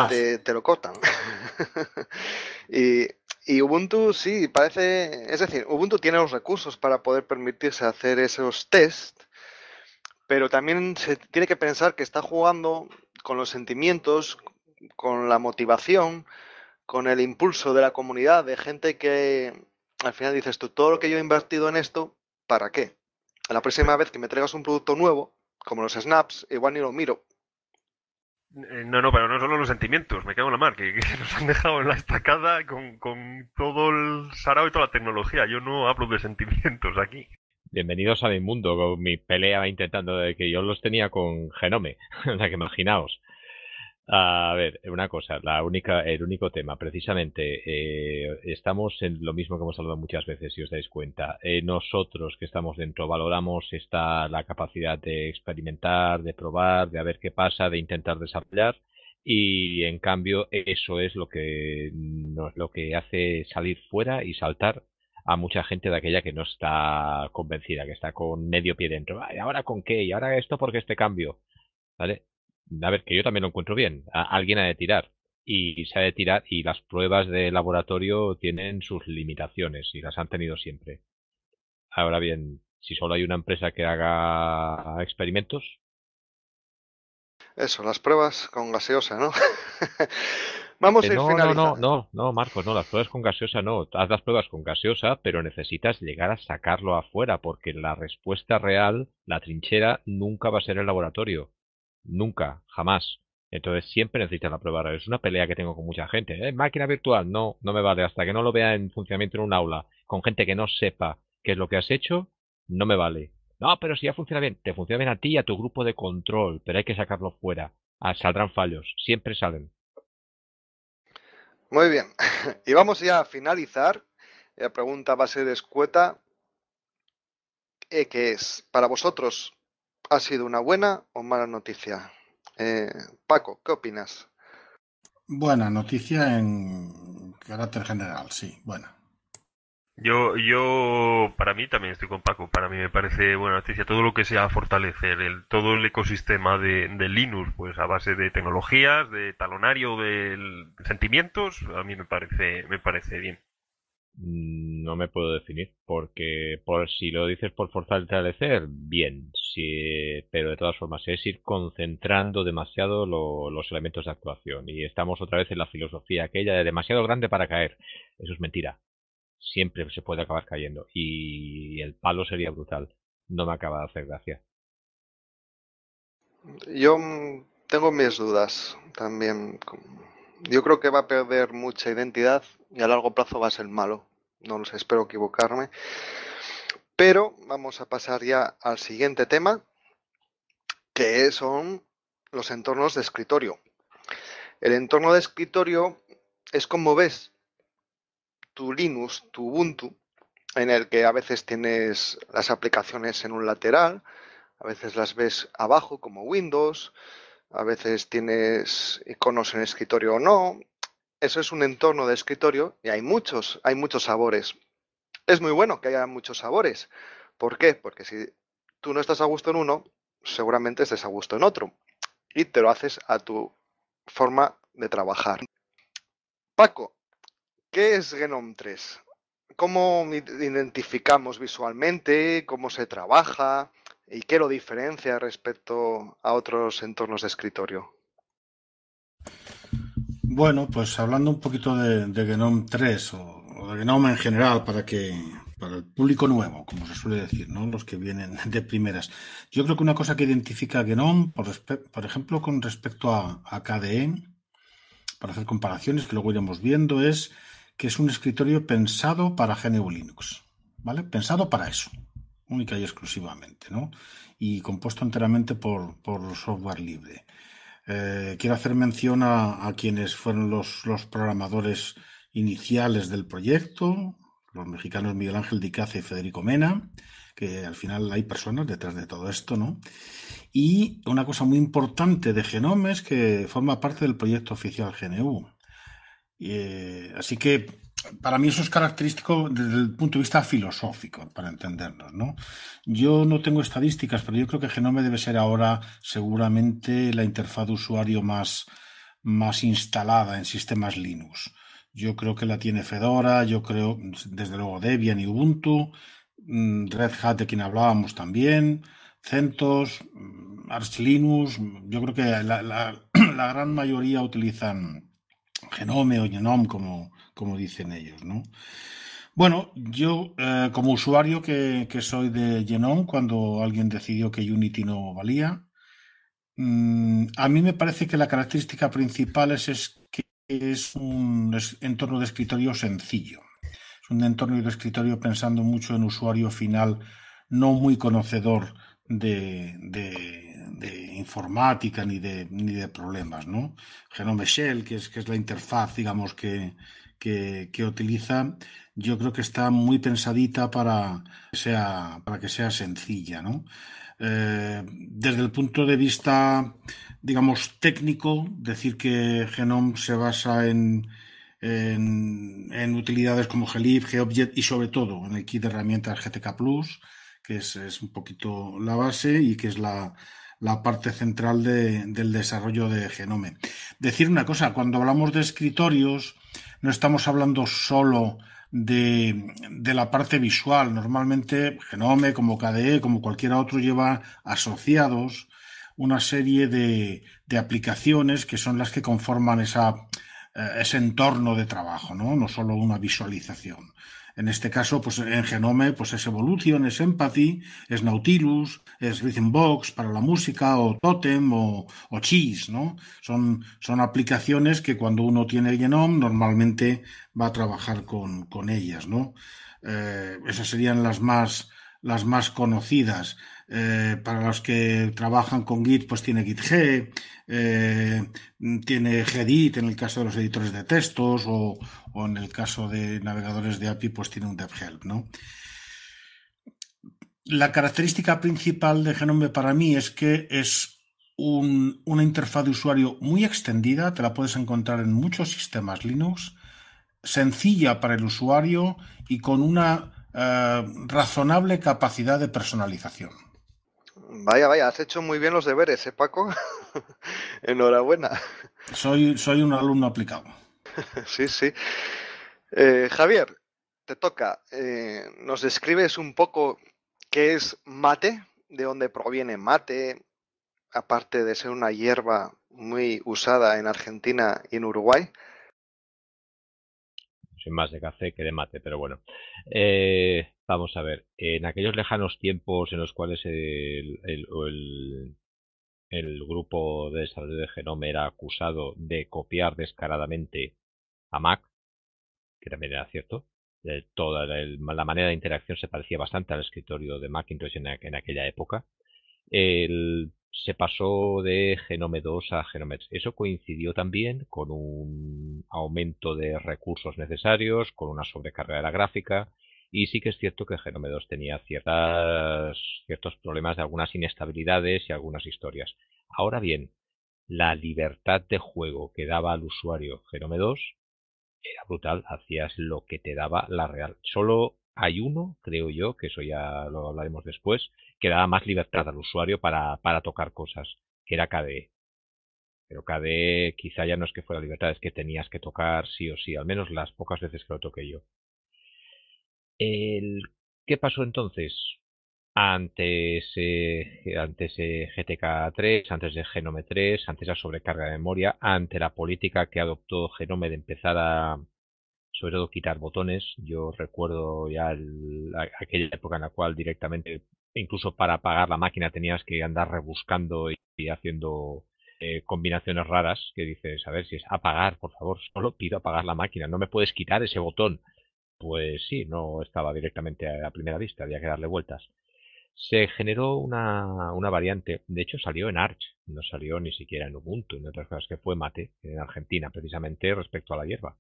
te, te, lo cortan. y y Ubuntu sí, parece, es decir, Ubuntu tiene los recursos para poder permitirse hacer esos test, pero también se tiene que pensar que está jugando con los sentimientos, con la motivación, con el impulso de la comunidad, de gente que al final dices tú, todo lo que yo he invertido en esto, ¿para qué? La próxima vez que me traigas un producto nuevo, como los snaps, igual ni lo miro. Eh, no, no, pero no solo los sentimientos, me cago en la mar, que, nos han dejado en la estacada con, todo el sarao y toda la tecnología. Yo no hablo de sentimientos aquí. Bienvenidos a mi mundo, con mi pelea intentando de que yo los tenía con Genome, o que imaginaos. A ver, una cosa, la única, el único tema, precisamente, eh, estamos en lo mismo que hemos hablado muchas veces, si os dais cuenta. Eh, nosotros que estamos dentro valoramos esta, la capacidad de experimentar, de probar, de ver qué pasa, de intentar desarrollar y en cambio eso es lo que lo que hace salir fuera y saltar a mucha gente de aquella que no está convencida, que está con medio pie dentro. ¿Y ahora con qué? ¿Y ahora esto porque este cambio? ¿Vale? a ver, que yo también lo encuentro bien, alguien ha de tirar y se ha de tirar y las pruebas de laboratorio tienen sus limitaciones y las han tenido siempre. Ahora bien, si solo hay una empresa que haga experimentos. Eso, las pruebas con gaseosa, ¿no? Eh, Vamos a ir no, no, no, no, no, Marcos, no, las pruebas con gaseosa no. Haz las pruebas con gaseosa, pero necesitas llegar a sacarlo afuera, porque la respuesta real, la trinchera, nunca va a ser el laboratorio nunca, jamás. Entonces siempre necesitas la prueba Es una pelea que tengo con mucha gente. ¿Eh? Máquina virtual, no, no me vale. Hasta que no lo vea en funcionamiento en un aula, con gente que no sepa qué es lo que has hecho, no me vale. No, pero si ya funciona bien, te funciona bien a ti y a tu grupo de control, pero hay que sacarlo fuera. Ah, saldrán fallos, siempre salen. Muy bien, y vamos ya a finalizar. La pregunta va a ser escueta. ¿Qué es? Para vosotros, ha sido una buena o mala noticia. Eh, Paco, ¿qué opinas? Buena noticia en carácter general, sí, buena. Yo, yo, para mí también estoy con Paco. Para mí me parece buena noticia todo lo que sea fortalecer el, todo el ecosistema de, Linux, pues a base de tecnologías, de talonario, de, de sentimientos. A mí me parece, me parece bien. Mm, no me puedo definir, porque por si lo dices por forzar el fortalecer, bien, sí, pero de todas formas es ir concentrando demasiado los elementos de actuación y estamos otra vez en la filosofía aquella de demasiado grande para caer. Eso es mentira, siempre se puede acabar cayendo y el palo sería brutal. No me acaba de hacer gracia. Yo mm, tengo mis dudas también yo creo que va a perder mucha identidad y a largo plazo va a ser malo. No los espero equivocarme. Pero vamos a pasar ya al siguiente tema, que son los entornos de escritorio. El entorno de escritorio es como ves tu Linux, tu Ubuntu, en el que a veces tienes las aplicaciones en un lateral, a veces las ves abajo como Windows, a veces tienes iconos en escritorio o no. Eso es un entorno de escritorio y hay muchos, hay muchos sabores. Es muy bueno que haya muchos sabores. ¿Por qué? Porque si tú no estás a gusto en uno, seguramente estés a gusto en otro. Y te lo haces a tu forma de trabajar. Paco, ¿qué es Genome 3? ¿Cómo identificamos visualmente? ¿Cómo se trabaja? y qué lo diferencia respecto a otros entornos de escritorio? Bueno, pues hablando un poquito de, de Genome 3 o, de Genome en general para que para el público nuevo, como se suele decir, ¿no? Los que vienen de primeras. Yo creo que una cosa que identifica a Genome, por, ejemplo, con respecto a, a KDE, para hacer comparaciones que luego iremos viendo, es que es un escritorio pensado para GNU Linux, ¿vale? Pensado para eso, única y exclusivamente, ¿no? Y compuesto enteramente por, software libre. Eh, quiero hacer mención a, quienes fueron los, programadores iniciales del proyecto, los mexicanos Miguel Ángel Dicaza y Federico Mena, que al final hay personas detrás de todo esto, ¿no? Y una cosa muy importante de Genome es que forma parte del proyecto oficial GNU. Eh, así que para mí eso es característico desde el punto de vista filosófico, para entendernos, ¿no? Yo no tengo estadísticas, pero yo creo que Genome debe ser ahora seguramente la interfaz de usuario más, más instalada en sistemas Linux. Yo creo que la tiene Fedora, yo creo, desde luego, Debian y Ubuntu, mm, Red Hat, de quien hablábamos también, CentOS, mm, Arch Linux, yo creo que la, la gran mayoría utilizan Genome o Genome como, como dicen ellos, ¿no? Bueno, yo eh, como usuario que, soy de Genome, cuando alguien decidió que Unity no valía, mm, a mí me parece que la característica principal es, que es un entorno de escritorio sencillo. Es un entorno de escritorio pensando mucho en usuario final no muy conocedor de, informática ni de, ni de problemas, ¿no? Genome Shell, que es, que es la interfaz, digamos, que, que, utiliza, yo creo que está muy pensadita para que sea, para que sea sencilla, eh, desde el punto de vista, digamos, técnico, decir que Genome se basa en, en, utilidades como Glib, GObject y sobre todo en el kit de herramientas GTK Plus, que es, es un poquito la base y que es la, la parte central del desarrollo de Genome. Decir una cosa, cuando hablamos de escritorios, no estamos hablando solo de, la parte visual. Normalmente Genome, como KDE, como cualquiera otro, lleva asociados una serie de, aplicaciones que son las que conforman esa, eh, ese entorno de trabajo, ¿no? no solo una visualización. En este caso, pues en Genome, pues es Evolution, es Empathy, es Nautilus, es Rhythmbox para la música, o Totem, o, Cheese, ¿no? Son, son aplicaciones que cuando uno tiene Genome, normalmente va a trabajar con, ellas, ¿no? Eh, esas serían las más, las más conocidas. Eh, para los que trabajan con Git, pues tiene GitG, eh, tiene Gedit en el caso de los editores de textos o, o en el caso de navegadores de API, pues tiene un Help, ¿no? La característica principal de Genome para mí es que es una interfaz de usuario muy extendida, te la puedes encontrar en muchos sistemas Linux, sencilla para el usuario y con una eh, razonable capacidad de personalización. Vaya, vaya, has hecho muy bien los deberes, ¿eh, Paco? Enhorabuena. Soy, soy un alumno aplicado. sí, sí. Eh, Javier, te toca. Eh, ¿Nos describes un poco qué es mate? ¿De dónde proviene mate? Aparte de ser una hierba muy usada en Argentina y en Uruguay. Soy más de café que de mate, pero bueno. Eh, vamos a ver. En aquellos lejanos tiempos en los cuales el, grupo de desarrollo de genoma era acusado de copiar descaradamente a Mac, que también era cierto. Eh, toda la, manera de interacción se parecía bastante al escritorio de Macintosh en, aquella época. se pasó de Genome 2 a Genome Eso coincidió también con un aumento de recursos necesarios, con una sobrecarga de la gráfica, y sí que es cierto que Genome 2 tenía ciertas, ciertos problemas de algunas inestabilidades y algunas historias. Ahora bien, la libertad de juego que daba al usuario Genome 2 era brutal, hacías lo que te daba la Real. Solo hay uno, creo yo, que eso ya lo hablaremos después, que daba más libertad al usuario para, para tocar cosas, que era KDE. Pero KDE quizá ya no es que fuera libertad, es que tenías que tocar sí o sí, al menos las pocas veces que lo toqué yo. El, ¿Qué pasó entonces? antes, eh, antes de GTK3, antes de Genome 3, antes de la sobrecarga de memoria, ante la política que adoptó Genome de empezar a, sobre todo, quitar botones. Yo recuerdo ya aquella época en la cual directamente, incluso para apagar la máquina, tenías que andar rebuscando y, haciendo eh, combinaciones raras que dices, a ver si es apagar, por favor, solo pido apagar la máquina, no me puedes quitar ese botón. Pues sí, no estaba directamente a primera vista, había que darle vueltas se generó una, variante. De hecho, salió en Arch, no salió ni siquiera en Ubuntu, en otras cosas que fue Mate, en Argentina, precisamente respecto a la hierba.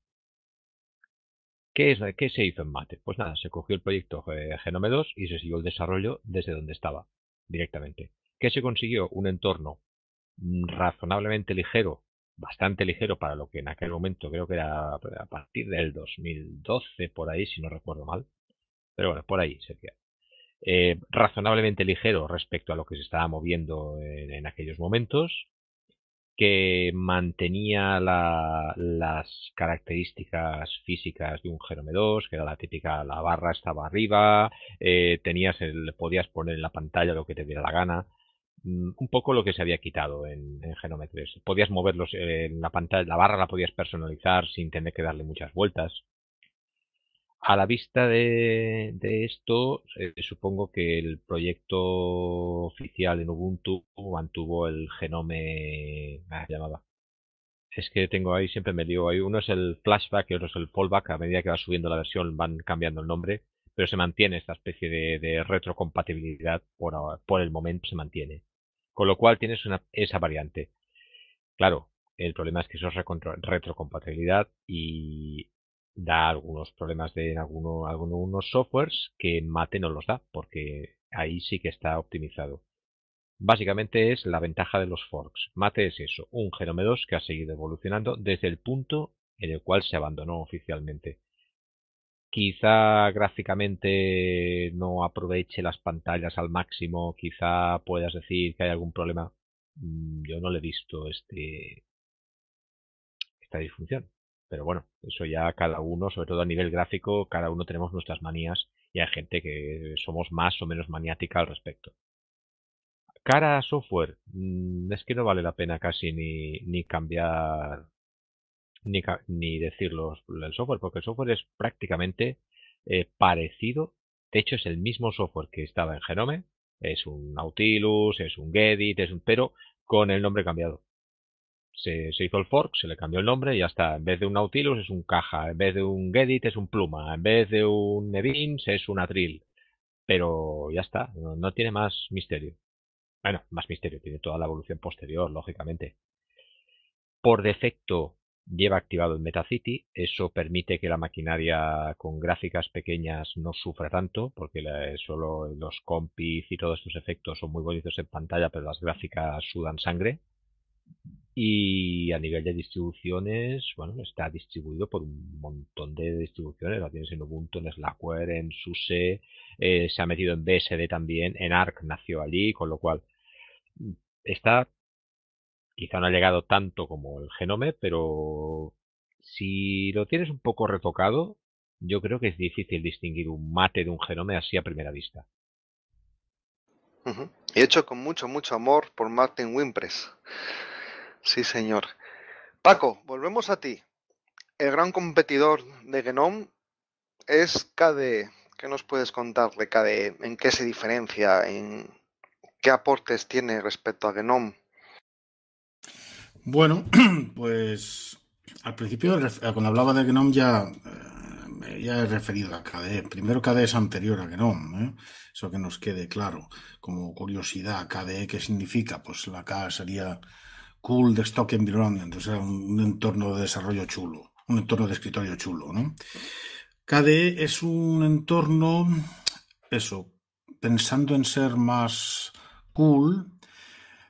¿Qué, es, ¿Qué se hizo en Mate? Pues nada, se cogió el proyecto eh, Genome 2 y se siguió el desarrollo desde donde estaba, directamente. ¿Qué se consiguió? Un entorno mm, razonablemente ligero, bastante ligero para lo que en aquel momento creo que era a partir del 2012, por ahí, si no recuerdo mal. Pero bueno, por ahí sería eh, razonablemente ligero respecto a lo que se estaba moviendo en, aquellos momentos, que mantenía la, las características físicas de un Genome 2, que era la típica, la barra estaba arriba, eh, tenías podías poner en la pantalla lo que te diera la gana, mm, un poco lo que se había quitado en, en Genome 3. Podías moverlos eh, en la pantalla, la barra la podías personalizar sin tener que darle muchas vueltas. A la vista de, esto, eh, supongo que el proyecto oficial en Ubuntu mantuvo el genome. Ah, llamaba. Es que tengo ahí, siempre me digo, Ahí uno es el flashback y otro es el fallback. A medida que va subiendo la versión van cambiando el nombre, pero se mantiene esta especie de, retrocompatibilidad por, por el momento, se mantiene. Con lo cual tienes una, esa variante. Claro, el problema es que eso es retrocompatibilidad y da algunos problemas de en alguno, algunos softwares que Mate no los da, porque ahí sí que está optimizado. Básicamente es la ventaja de los forks. Mate es eso, un Genome 2 que ha seguido evolucionando desde el punto en el cual se abandonó oficialmente. Quizá gráficamente no aproveche las pantallas al máximo, quizá puedas decir que hay algún problema. Mm, yo no le he visto este esta disfunción. Pero bueno, eso ya cada uno, sobre todo a nivel gráfico, cada uno tenemos nuestras manías y hay gente que somos más o menos maniática al respecto. Cara a software, mm, es que no vale la pena casi ni, ni cambiar ni, decirlo el software, porque el software es prácticamente eh, parecido. De hecho, es el mismo software que estaba en Genome. Es un Nautilus, es un Gedit, es un pero con el nombre cambiado se, hizo el fork, se le cambió el nombre y ya está. En vez de un Nautilus es un caja, en vez de un Gedit es un pluma, en vez de un Evins es un atril. Pero ya está, no, tiene más misterio. Bueno, más misterio, tiene toda la evolución posterior, lógicamente. Por defecto lleva activado el MetaCity, eso permite que la maquinaria con gráficas pequeñas no sufra tanto, porque eh, solo los compis y todos estos efectos son muy bonitos en pantalla, pero las gráficas sudan sangre, y a nivel de distribuciones, bueno, está distribuido por un montón de distribuciones. La tienes en Ubuntu, en Slackware, en SUSE, eh, se ha metido en BSD también, en ARC nació allí, con lo cual está, quizá no ha llegado tanto como el Genome, pero si lo tienes un poco retocado, yo creo que es difícil distinguir un mate de un genome así a primera vista. Y Hecho con mucho, mucho amor por Martin Wimpress. Sí, señor. Paco, volvemos a ti. El gran competidor de Gnome es KDE. ¿Qué nos puedes contar de KDE? ¿En qué se diferencia? ¿En qué aportes tiene respecto a Gnome? Bueno, pues al principio, cuando hablaba de Gnome, ya, eh, ya he referido a KDE. Primero, KDE es anterior a Gnome, ¿eh? eso que nos quede claro. Como curiosidad, KDE, ¿qué significa? Pues la K sería cool de stock environment, o sea, un, entorno de desarrollo chulo, un entorno de escritorio chulo, ¿no? KDE es un entorno, eso, pensando en ser más cool,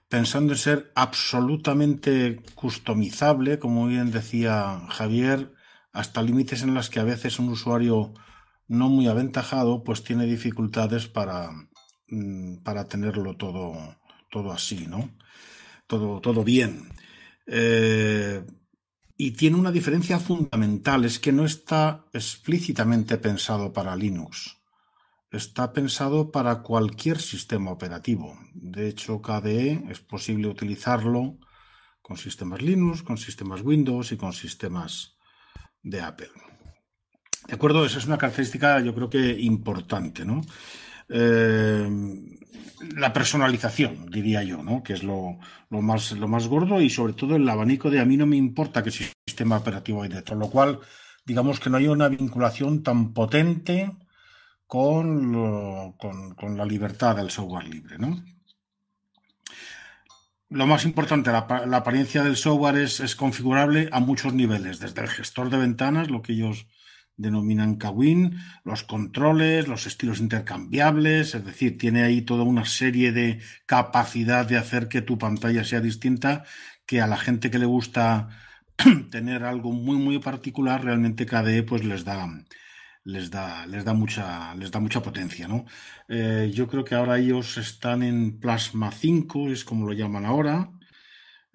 pensando en ser absolutamente customizable, como bien decía Javier, hasta límites en las que a veces un usuario no muy aventajado, pues tiene dificultades para, mm, para tenerlo todo, todo así, ¿no? todo, bien. Eh, y tiene una diferencia fundamental, es que no está explícitamente pensado para Linux. Está pensado para cualquier sistema operativo. De hecho, KDE es posible utilizarlo con sistemas Linux, con sistemas Windows y con sistemas de Apple. ¿De acuerdo? Esa es una característica yo creo que importante, ¿no? Eh, la personalización, diría yo, ¿no? que es lo, más, lo más gordo y sobre todo el abanico de a mí no me importa qué sistema operativo hay dentro, lo cual digamos que no hay una vinculación tan potente con, la libertad del software libre. ¿no? Lo más importante, la, apariencia del software es, configurable a muchos niveles, desde el gestor de ventanas, lo que ellos denominan Kawin, los controles, los estilos intercambiables, es decir, tiene ahí toda una serie de capacidad de hacer que tu pantalla sea distinta, que a la gente que le gusta tener algo muy muy particular, realmente KDE pues les da les da les da mucha les da mucha potencia, eh, yo creo que ahora ellos están en Plasma 5, es como lo llaman ahora.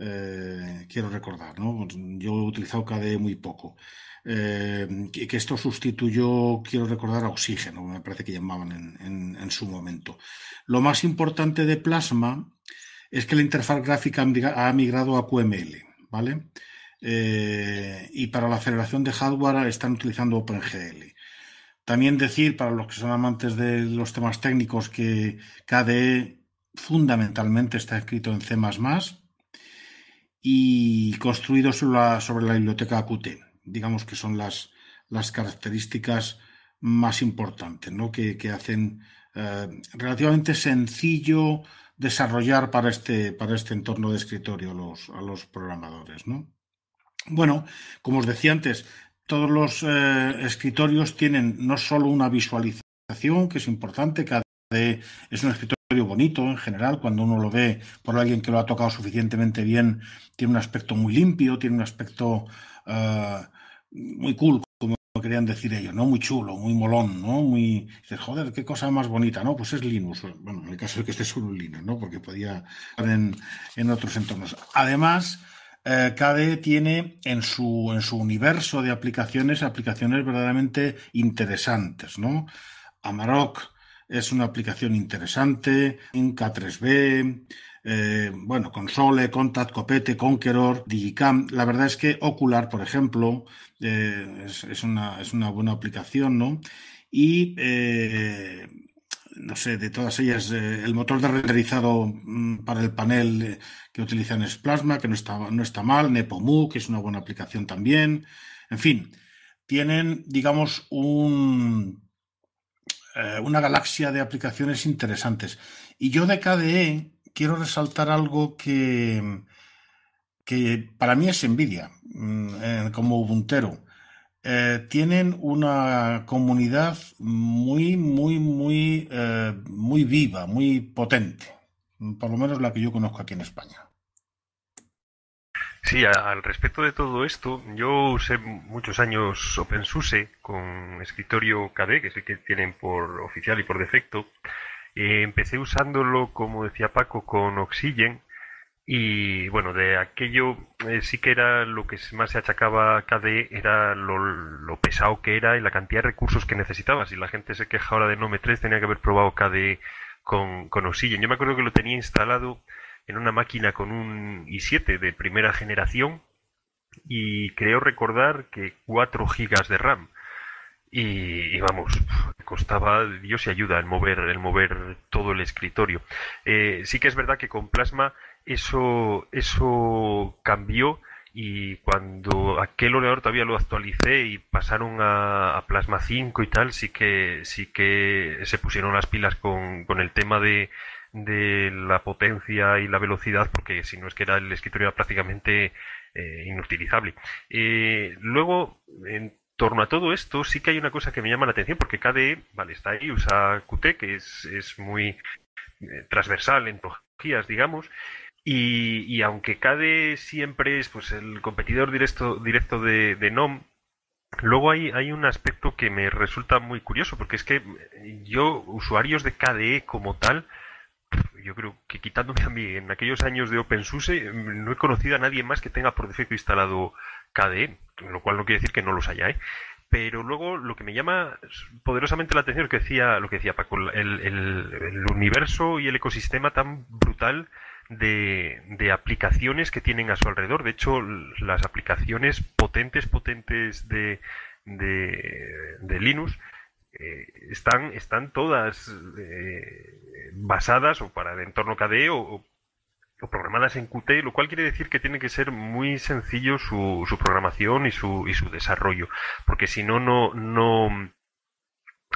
Eh, quiero recordar, ¿no? Yo he utilizado KDE muy poco. Eh, que esto sustituyó, quiero recordar, a oxígeno, me parece que llamaban en, su momento. Lo más importante de plasma es que la interfaz gráfica ha migrado a QML, ¿vale? Eh, y para la aceleración de hardware están utilizando OpenGL. También decir, para los que son amantes de los temas técnicos, que KDE fundamentalmente está escrito en C++ y construido sobre la, sobre la biblioteca Qt digamos que son las, las características más importantes, ¿no? que, hacen eh, relativamente sencillo desarrollar para este, para este entorno de escritorio a los programadores. Bueno, como os decía antes, todos los eh, escritorios tienen no solo una visualización, que es importante, cada es un escritorio bonito en general, cuando uno lo ve por alguien que lo ha tocado suficientemente bien, tiene un aspecto muy limpio, tiene un aspecto... Eh, muy cool, como querían decir ellos, ¿no? Muy chulo, muy molón, ¿no? Muy. Dices, joder, qué cosa más bonita, ¿no? Pues es Linux. Bueno, en el caso de que esté solo en Linux, ¿no? Porque podía estar en, otros entornos. Además. Eh, KDE tiene en su, en su universo de aplicaciones aplicaciones verdaderamente interesantes, ¿no? Amarok es una aplicación interesante, k 3B, eh, bueno, Console, Contact, Copete, Conqueror, Digicam. La verdad es que Ocular, por ejemplo, eh, es, una, buena aplicación, ¿no? Y, eh, no sé, de todas ellas, el motor de renderizado mm, para el panel que utilizan es Plasma, que no está, no está mal, Nepomu, que es una buena aplicación también. En fin, tienen, digamos, un, una galaxia de aplicaciones interesantes. Y yo de KDE quiero resaltar algo que, que para mí es envidia, mm, eh, como Ubuntero. Eh, tienen una comunidad muy, muy, muy, eh, muy viva, muy potente, por lo menos la que yo conozco aquí en España. Sí, al respecto de todo esto, yo usé muchos años OpenSUSE con escritorio KDE, que es el que tienen por oficial y por defecto, eh, empecé usándolo, como decía Paco, con Oxygen. Y bueno, de aquello eh, sí que era lo que más se achacaba a KDE, era lo, pesado que era y la cantidad de recursos que necesitaba. Si la gente se queja ahora de Nome 3, tenía que haber probado KDE con, con Oxygen. Yo me acuerdo que lo tenía instalado en una máquina con un i7 de primera generación y creo recordar que 4 GB de RAM y, vamos, costaba Dios y ayuda el mover, el mover todo el escritorio. Eh, sí que es verdad que con Plasma eso, eso cambió y cuando aquel ordenador todavía lo actualicé y pasaron a, Plasma 5 y tal, sí que, sí que se pusieron las pilas con, con el tema de, de la potencia y la velocidad, porque si no es que era el escritorio era prácticamente eh, inutilizable. Eh, luego, en torno a todo esto, sí que hay una cosa que me llama la atención, porque KDE, vale, está ahí, usa Qt, que es, es muy eh, transversal en tecnologías, digamos, y, aunque KDE siempre es pues el competidor directo, directo de, GNOME NOM, luego hay, hay un aspecto que me resulta muy curioso, porque es que yo, usuarios de KDE como tal, yo creo que quitándome a mí en aquellos años de OpenSUSE, no he conocido a nadie más que tenga por defecto instalado KDE, lo cual no quiere decir que no los haya, ¿eh? Pero luego lo que me llama poderosamente la atención es que decía, lo que decía Paco, el, universo y el ecosistema tan brutal de, aplicaciones que tienen a su alrededor. De hecho, las aplicaciones potentes, potentes de, Linux eh, están, están todas eh, basadas o para el entorno KDE o, o o programadas en Qt, lo cual quiere decir que tiene que ser muy sencillo su, su programación y su, y su desarrollo, porque si no, no, no,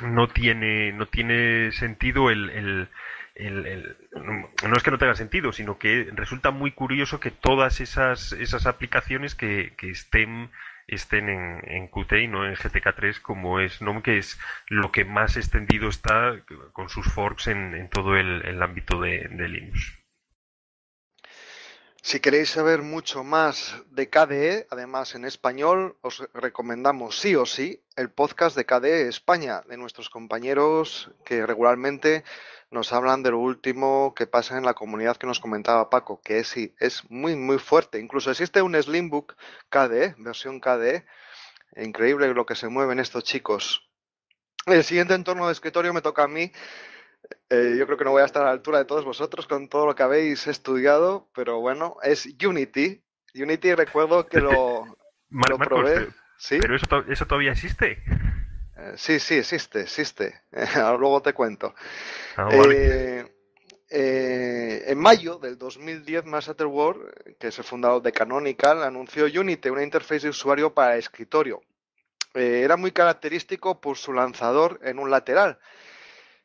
no tiene, no tiene sentido el, el no es que no tenga sentido, sino que resulta muy curioso que todas esas, esas aplicaciones que, que estén, estén en, en Qt y no en GTK3 como es NOM, que es lo que más extendido está con sus forks en, en todo el, ámbito de, de Linux. Si queréis saber mucho más de KDE, además en español, os recomendamos sí o sí el podcast de KDE España, de nuestros compañeros que regularmente nos hablan de lo último que pasa en la comunidad que nos comentaba Paco, que es, sí, es muy, muy fuerte. Incluso existe un Slimbook KDE, versión KDE. Increíble lo que se mueven estos chicos. El siguiente entorno de escritorio me toca a mí eh, yo creo que no voy a estar a la altura de todos vosotros con todo lo que habéis estudiado, pero bueno, es Unity. Unity recuerdo que lo, lo probé. Pero, eso, todavía existe. Eh, sí, sí, existe, existe. Luego te cuento. Ah, eh, en mayo del 2010, Master World, que es el fundador de Canonical, anunció Unity, una interfaz de usuario para escritorio. era muy característico por su lanzador en un lateral,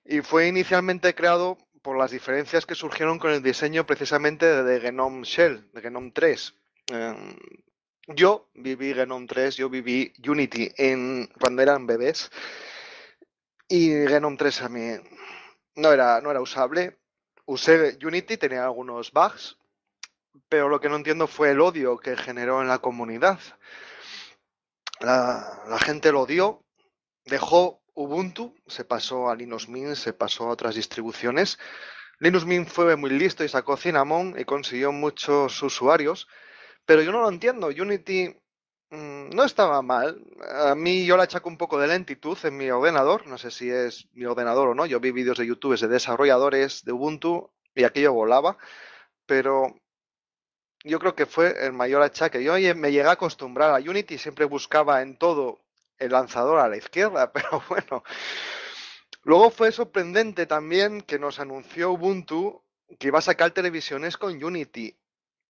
y fue inicialmente creado por las diferencias que surgieron con el diseño precisamente de Genome Shell, de Genome 3. Em, yo viví Genome 3, yo viví Unity en, cuando eran bebés y Genome 3 a mí no era, no era usable. Usé Unity, tenía algunos bugs, pero lo que no entiendo fue el odio que generó en la comunidad. La, la gente lo odió, dejó Ubuntu, se pasó a Linux Mint, se pasó a otras distribuciones. Linux Mint fue muy listo y sacó Cinnamon y consiguió muchos usuarios, pero yo no lo entiendo. Unity mm, no estaba mal. A mí yo la achaco un poco de lentitud en mi ordenador, no sé si es mi ordenador o no. Yo vi vídeos de YouTube de desarrolladores de Ubuntu y aquello volaba, pero yo creo que fue el mayor achaque. Yo me llegué a acostumbrar a Unity, siempre buscaba en todo el lanzador a la izquierda, pero bueno. Luego fue sorprendente también que nos anunció Ubuntu que iba a sacar televisiones con Unity.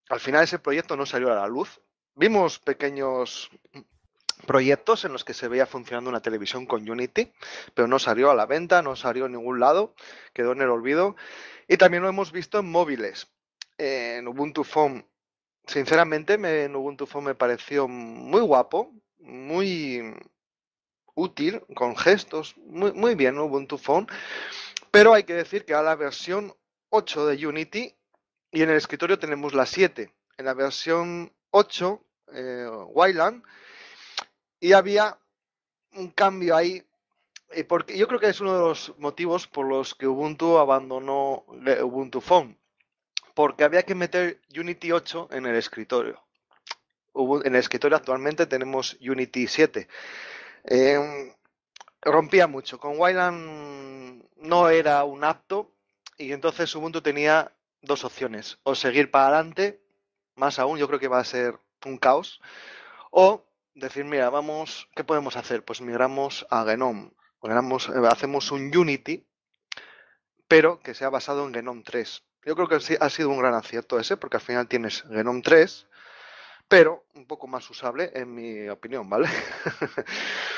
Al final ese proyecto no salió a la luz. Vimos pequeños proyectos en los que se veía funcionando una televisión con Unity, pero no salió a la venta, no salió en ningún lado, quedó en el olvido. Y también lo hemos visto en móviles. En Ubuntu Phone, sinceramente, me, en Ubuntu Phone me pareció muy guapo, muy útil, con gestos, muy, muy bien Ubuntu Phone, pero hay que decir que a la versión 8 de Unity y en el escritorio tenemos la 7. En la versión 8, eh, Wayland, y había un cambio ahí, eh, porque yo creo que es uno de los motivos por los que Ubuntu abandonó eh, Ubuntu Phone, porque había que meter Unity 8 en el escritorio. En el escritorio actualmente tenemos Unity 7. Eh, rompía mucho. Con Wayland no era un apto y entonces Ubuntu tenía dos opciones. O seguir para adelante, más aún, yo creo que va a ser un caos. O decir, mira, vamos, ¿qué podemos hacer? Pues migramos a Genome. Eh, hacemos un Unity, pero que sea basado en Genome 3. Yo creo que ha sido un gran acierto ese, porque al final tienes Genome 3, pero un poco más usable, en mi opinión, ¿vale?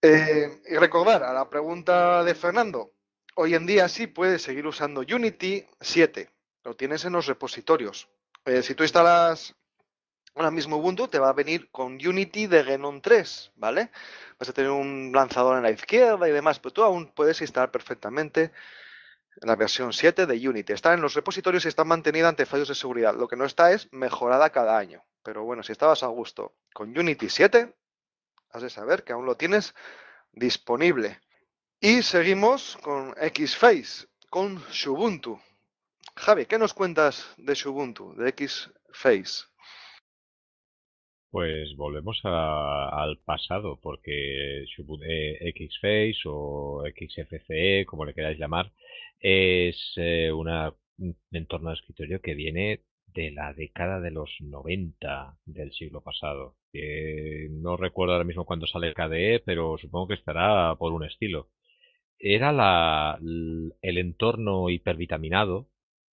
Eh, y recordar a la pregunta de Fernando, hoy en día sí puedes seguir usando Unity 7, lo tienes en los repositorios. Eh, si tú instalas ahora mismo Ubuntu, te va a venir con Unity de Genon 3, ¿vale? Vas a tener un lanzador en la izquierda y demás, pero tú aún puedes instalar perfectamente la versión 7 de Unity. Está en los repositorios y está mantenida ante fallos de seguridad. Lo que no está es mejorada cada año. Pero bueno, si estabas a gusto con Unity 7, Has de saber que aún lo tienes disponible. Y seguimos con Xface, con Ubuntu. Javi, ¿qué nos cuentas de Ubuntu, de Xface? Pues volvemos al pasado, porque eh, Xface o XFCE, como le queráis llamar, es eh, un entorno de escritorio que viene de la década de los 90 del siglo pasado. no recuerdo ahora mismo cuándo sale el KDE, pero supongo que estará por un estilo. Era la, el entorno hipervitaminado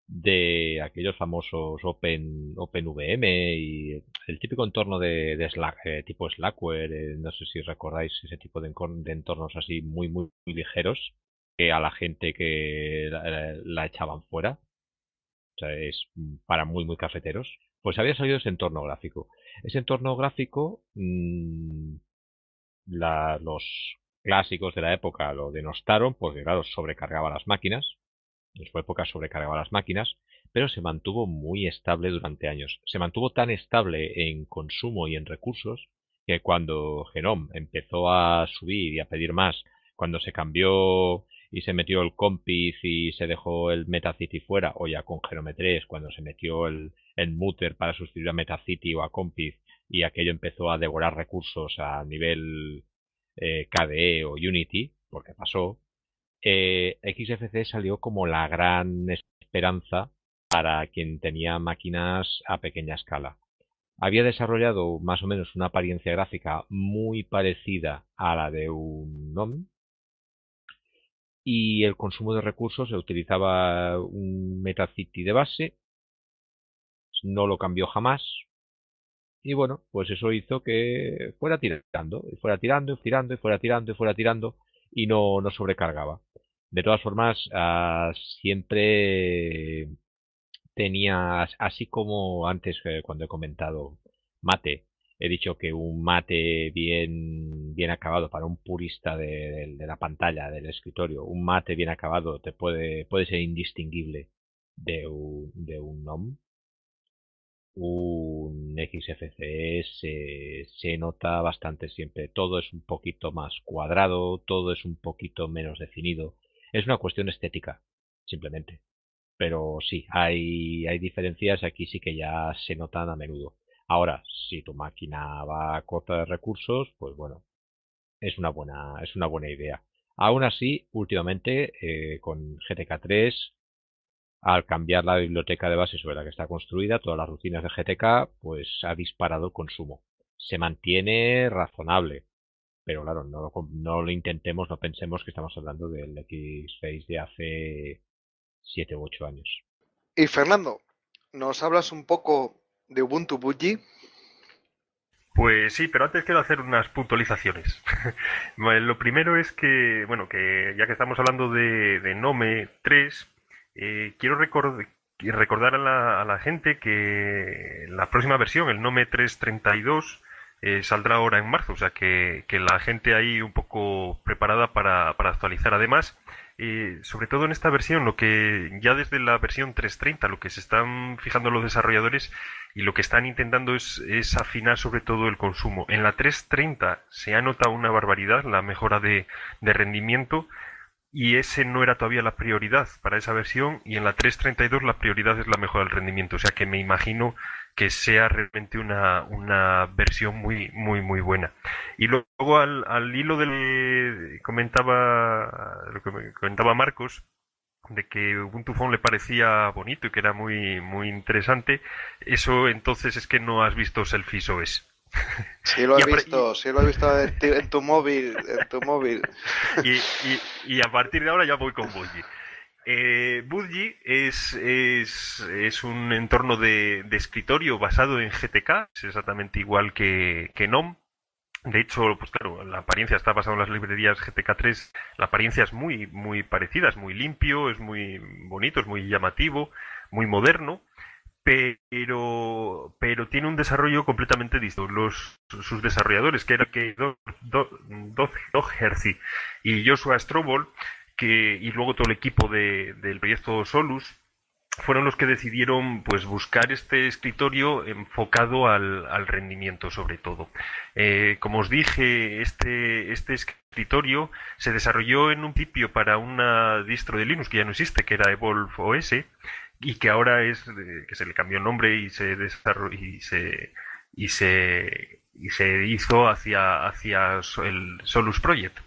de aquellos famosos Open, OpenVM y el típico entorno de, Slack, eh, tipo Slackware, eh, no sé si recordáis ese tipo de, entornos así muy, muy, ligeros que a la gente que la echaban fuera es mm, para muy, muy cafeteros, pues había salido ese entorno gráfico. Ese entorno gráfico, mm, los clásicos de la época lo denostaron porque, claro, sobrecargaba las máquinas. En su época sobrecargaba las máquinas, pero se mantuvo muy estable durante años. Se mantuvo tan estable en consumo y en recursos que cuando Genome empezó a subir y a pedir más, cuando se cambió y se metió el Compiz y se dejó el MetaCity fuera, o ya con Genome cuando se metió el, el Mutter para sustituir a MetaCity o a Compiz, y aquello empezó a devorar recursos a nivel eh, KDE o Unity, porque pasó, eh, XFC salió como la gran esperanza para quien tenía máquinas a pequeña escala. Había desarrollado más o menos una apariencia gráfica muy parecida a la de un GNOME, y el consumo de recursos se utilizaba un Metacity de base, no lo cambió jamás. Y bueno, pues eso hizo que fuera tirando, y fuera tirando, y tirando, y fuera tirando, y fuera tirando, y no, no sobrecargaba. De todas formas, ah, siempre tenía, así como antes eh, cuando he comentado mate, he dicho que un mate bien, bien acabado para un purista de, la pantalla, del escritorio, un mate bien acabado te puede, puede ser indistinguible de un, de un NOM. Un XFCE se, nota bastante siempre. Todo es un poquito más cuadrado, todo es un poquito menos definido. Es una cuestión estética, simplemente. Pero sí, hay, hay diferencias aquí sí que ya se notan a menudo Ahora, si tu máquina va corta de recursos, pues bueno, es una buena, es una buena idea. Aún así, últimamente eh, con GTK 3, al cambiar la biblioteca de base sobre la que está construida, todas las rutinas de GTK, pues ha disparado el consumo. Se mantiene razonable, pero claro, no, no lo intentemos, no pensemos que estamos hablando del X6 de hace 7 u 8 años. Y Fernando, nos hablas un poco de Ubuntu Budgie? Pues sí, pero antes quiero hacer unas puntualizaciones. Lo primero es que, bueno, que ya que estamos hablando de, de Nome 3, eh, quiero recordar a la, gente que la próxima versión, el Nome 332, eh, saldrá ahora en marzo, o sea que, la gente ahí un poco preparada para, para actualizar. Además, eh, sobre todo en esta versión, lo que ya desde la versión 3.30, lo que se están fijando los desarrolladores y lo que están intentando es, afinar sobre todo el consumo. En la 3.30 se ha notado una barbaridad, la mejora de, de rendimiento, y ese no era todavía la prioridad para esa versión, y en la 3.32 la prioridad es la mejora del rendimiento. O sea que me imagino que sea realmente una, versión muy, muy, muy buena. Y luego al, al hilo de lo que comentaba, lo que comentaba Marcos, de que Ubuntu Phone le parecía bonito y que era muy, muy interesante, eso entonces es que no has visto Selfies OS. Sí lo he visto, sí lo he visto en tu, móvil, en tu móvil. Y, y, y, a partir de ahora ya voy con Bully. Eh, Budgie es, es, un entorno de, escritorio basado en GTK, es exactamente igual que, que NOM. De hecho, pues claro, la apariencia está basada en las librerías GTK3, la apariencia es muy, muy parecida, es muy limpio, es muy bonito, es muy llamativo, muy moderno pero pero tiene un desarrollo completamente distinto. Los sus desarrolladores que eran que Hersey y Joshua Strobol y luego todo el equipo del proyecto Solus, fueron los que decidieron pues buscar este escritorio enfocado al, rendimiento sobre todo. Eh, como os dije, este, este escritorio se desarrolló en un tipio para una distro de Linux que ya no existe, que era Evolve OS, y que ahora es, eh, que se le cambió el nombre y se y se, y se, y se hizo hacia, hacia el Solus Project.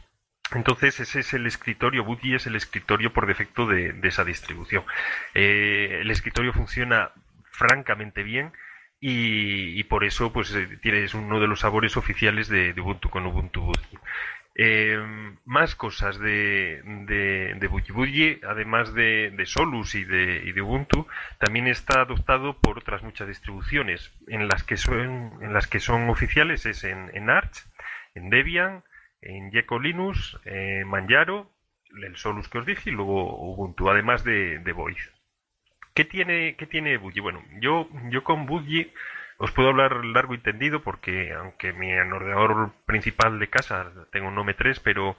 Entonces ese es el escritorio, Budgie es el escritorio por defecto de, esa distribución. Eh, el escritorio funciona francamente bien y, por eso pues eh, tienes uno de los sabores oficiales de, Ubuntu con Ubuntu Budgie. Eh, más cosas de, de, además de, de Solus y de, y de, Ubuntu, también está adoptado por otras muchas distribuciones. En las que son, en las que son oficiales es en, en Arch, en Debian, en Gecko Linux, eh, Manjaro, el Solus que os dije y luego Ubuntu, además de, de Voice. ¿Qué tiene, qué tiene Bueno, yo, yo con Buggy os puedo hablar largo y tendido porque aunque mi ordenador principal de casa tengo un Nome 3, pero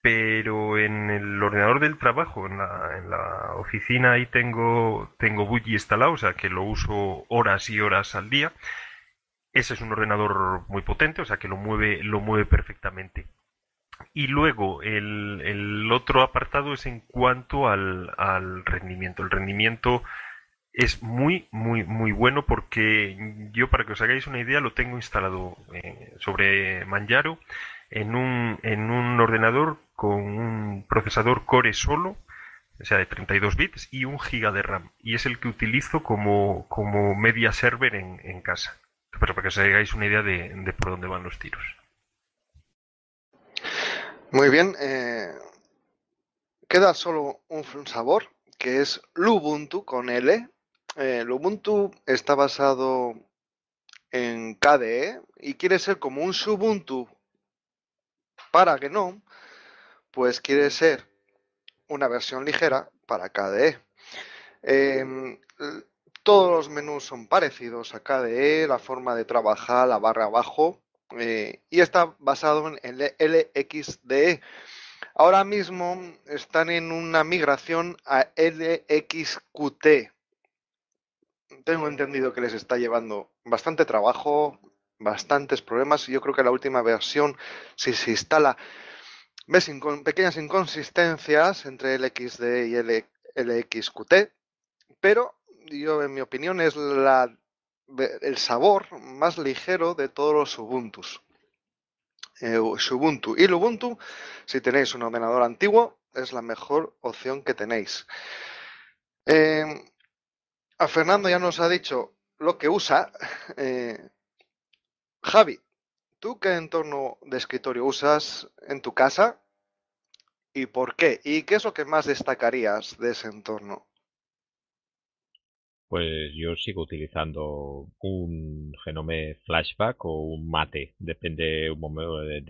pero en el ordenador del trabajo, en la, oficina, ahí tengo, tengo Buggy instalado, o sea que lo uso horas y horas al día. Ese es un ordenador muy potente, o sea que lo mueve, lo mueve perfectamente. Y luego el, el, otro apartado es en cuanto al, rendimiento. El rendimiento es muy, muy, muy bueno porque yo, para que os hagáis una idea, lo tengo instalado eh, sobre Manjaro en un, en un ordenador con un procesador Core solo, o sea, de 32 bits y un giga de RAM. Y es el que utilizo como, media server en, en casa. Pero para que os hagáis una idea de por dónde van los tiros. Muy bien. Eh, queda solo un sabor, que es Lubuntu con L. Ubuntu eh, Lubuntu está basado en KDE y quiere ser como un Subuntu para que no, pues quiere ser una versión ligera para KDE. Em, todos los menús son parecidos a KDE, la forma de trabajar, la barra abajo, eh, y está basado en LXDE. Ahora mismo están en una migración a LXQT. Tengo entendido que les está llevando bastante trabajo, bastantes problemas y yo creo que la última versión, si se instala, ves pequeñas inconsistencias entre LXDE y LXQT, pero yo en mi opinión es la el sabor más ligero de todos los Ubuntu. Eh, Ubuntu. Y Ubuntu, si tenéis un ordenador antiguo, es la mejor opción que tenéis. Eh, a Fernando ya nos ha dicho lo que usa. Eh, Javi, ¿tú qué entorno de escritorio usas en tu casa? ¿Y por qué? ¿Y qué es lo que más destacarías de ese entorno? Pues yo sigo utilizando un genome flashback o un mate, depende un momento de,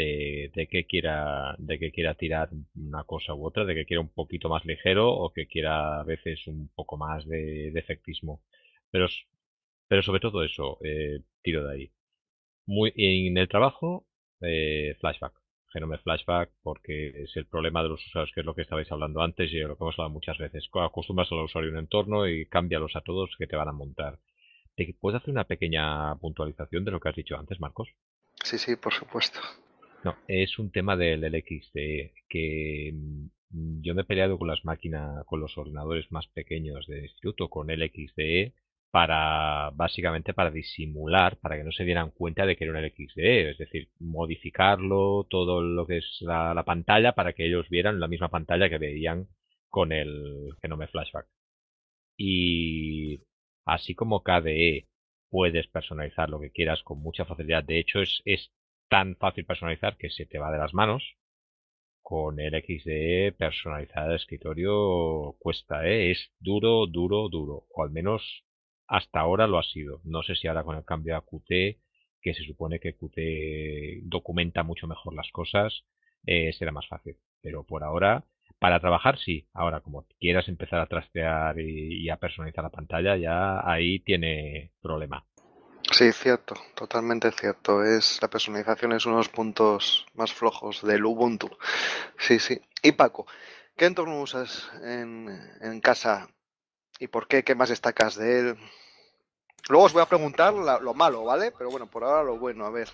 de, qué quiera, de quiera tirar una cosa u otra, de que quiera un poquito más ligero o que quiera a veces un poco más de, de efectismo. Pero, pero sobre todo eso, eh, tiro de ahí. Muy, en el trabajo, eh, flashback. Genome Flashback, porque es el problema de los usuarios, que es lo que estabais hablando antes y lo que hemos hablado muchas veces. Acostumbras al usuario un entorno y cámbialos a todos que te van a montar. ¿Te puedes hacer una pequeña puntualización de lo que has dicho antes, Marcos? Sí, sí, por supuesto. No, es un tema del LXDE. que mm, yo me he peleado con las máquinas, con los ordenadores más pequeños del instituto, con LXDE, para básicamente para disimular, para que no se dieran cuenta de que era un LXDE, es decir, modificarlo, todo lo que es la, pantalla, para que ellos vieran la misma pantalla que veían con el genome flashback. Y así como KDE puedes personalizar lo que quieras con mucha facilidad, de hecho es, es tan fácil personalizar que se te va de las manos. Con el XDE personalizar el escritorio cuesta, ¿eh? es duro, duro, duro, o al menos hasta ahora lo ha sido. No sé si ahora con el cambio a Qt, que se supone que Qt documenta mucho mejor las cosas, eh, será más fácil. Pero por ahora, para trabajar sí. Ahora, como quieras empezar a trastear y, a personalizar la pantalla, ya ahí tiene problema. Sí, cierto, totalmente cierto. Es la personalización es uno de los puntos más flojos del Ubuntu. Sí, sí. Y Paco, ¿qué entorno usas en casa y por qué? ¿Qué más destacas de él? Luego os voy a preguntar lo malo, ¿vale? Pero bueno, por ahora lo bueno, a ver.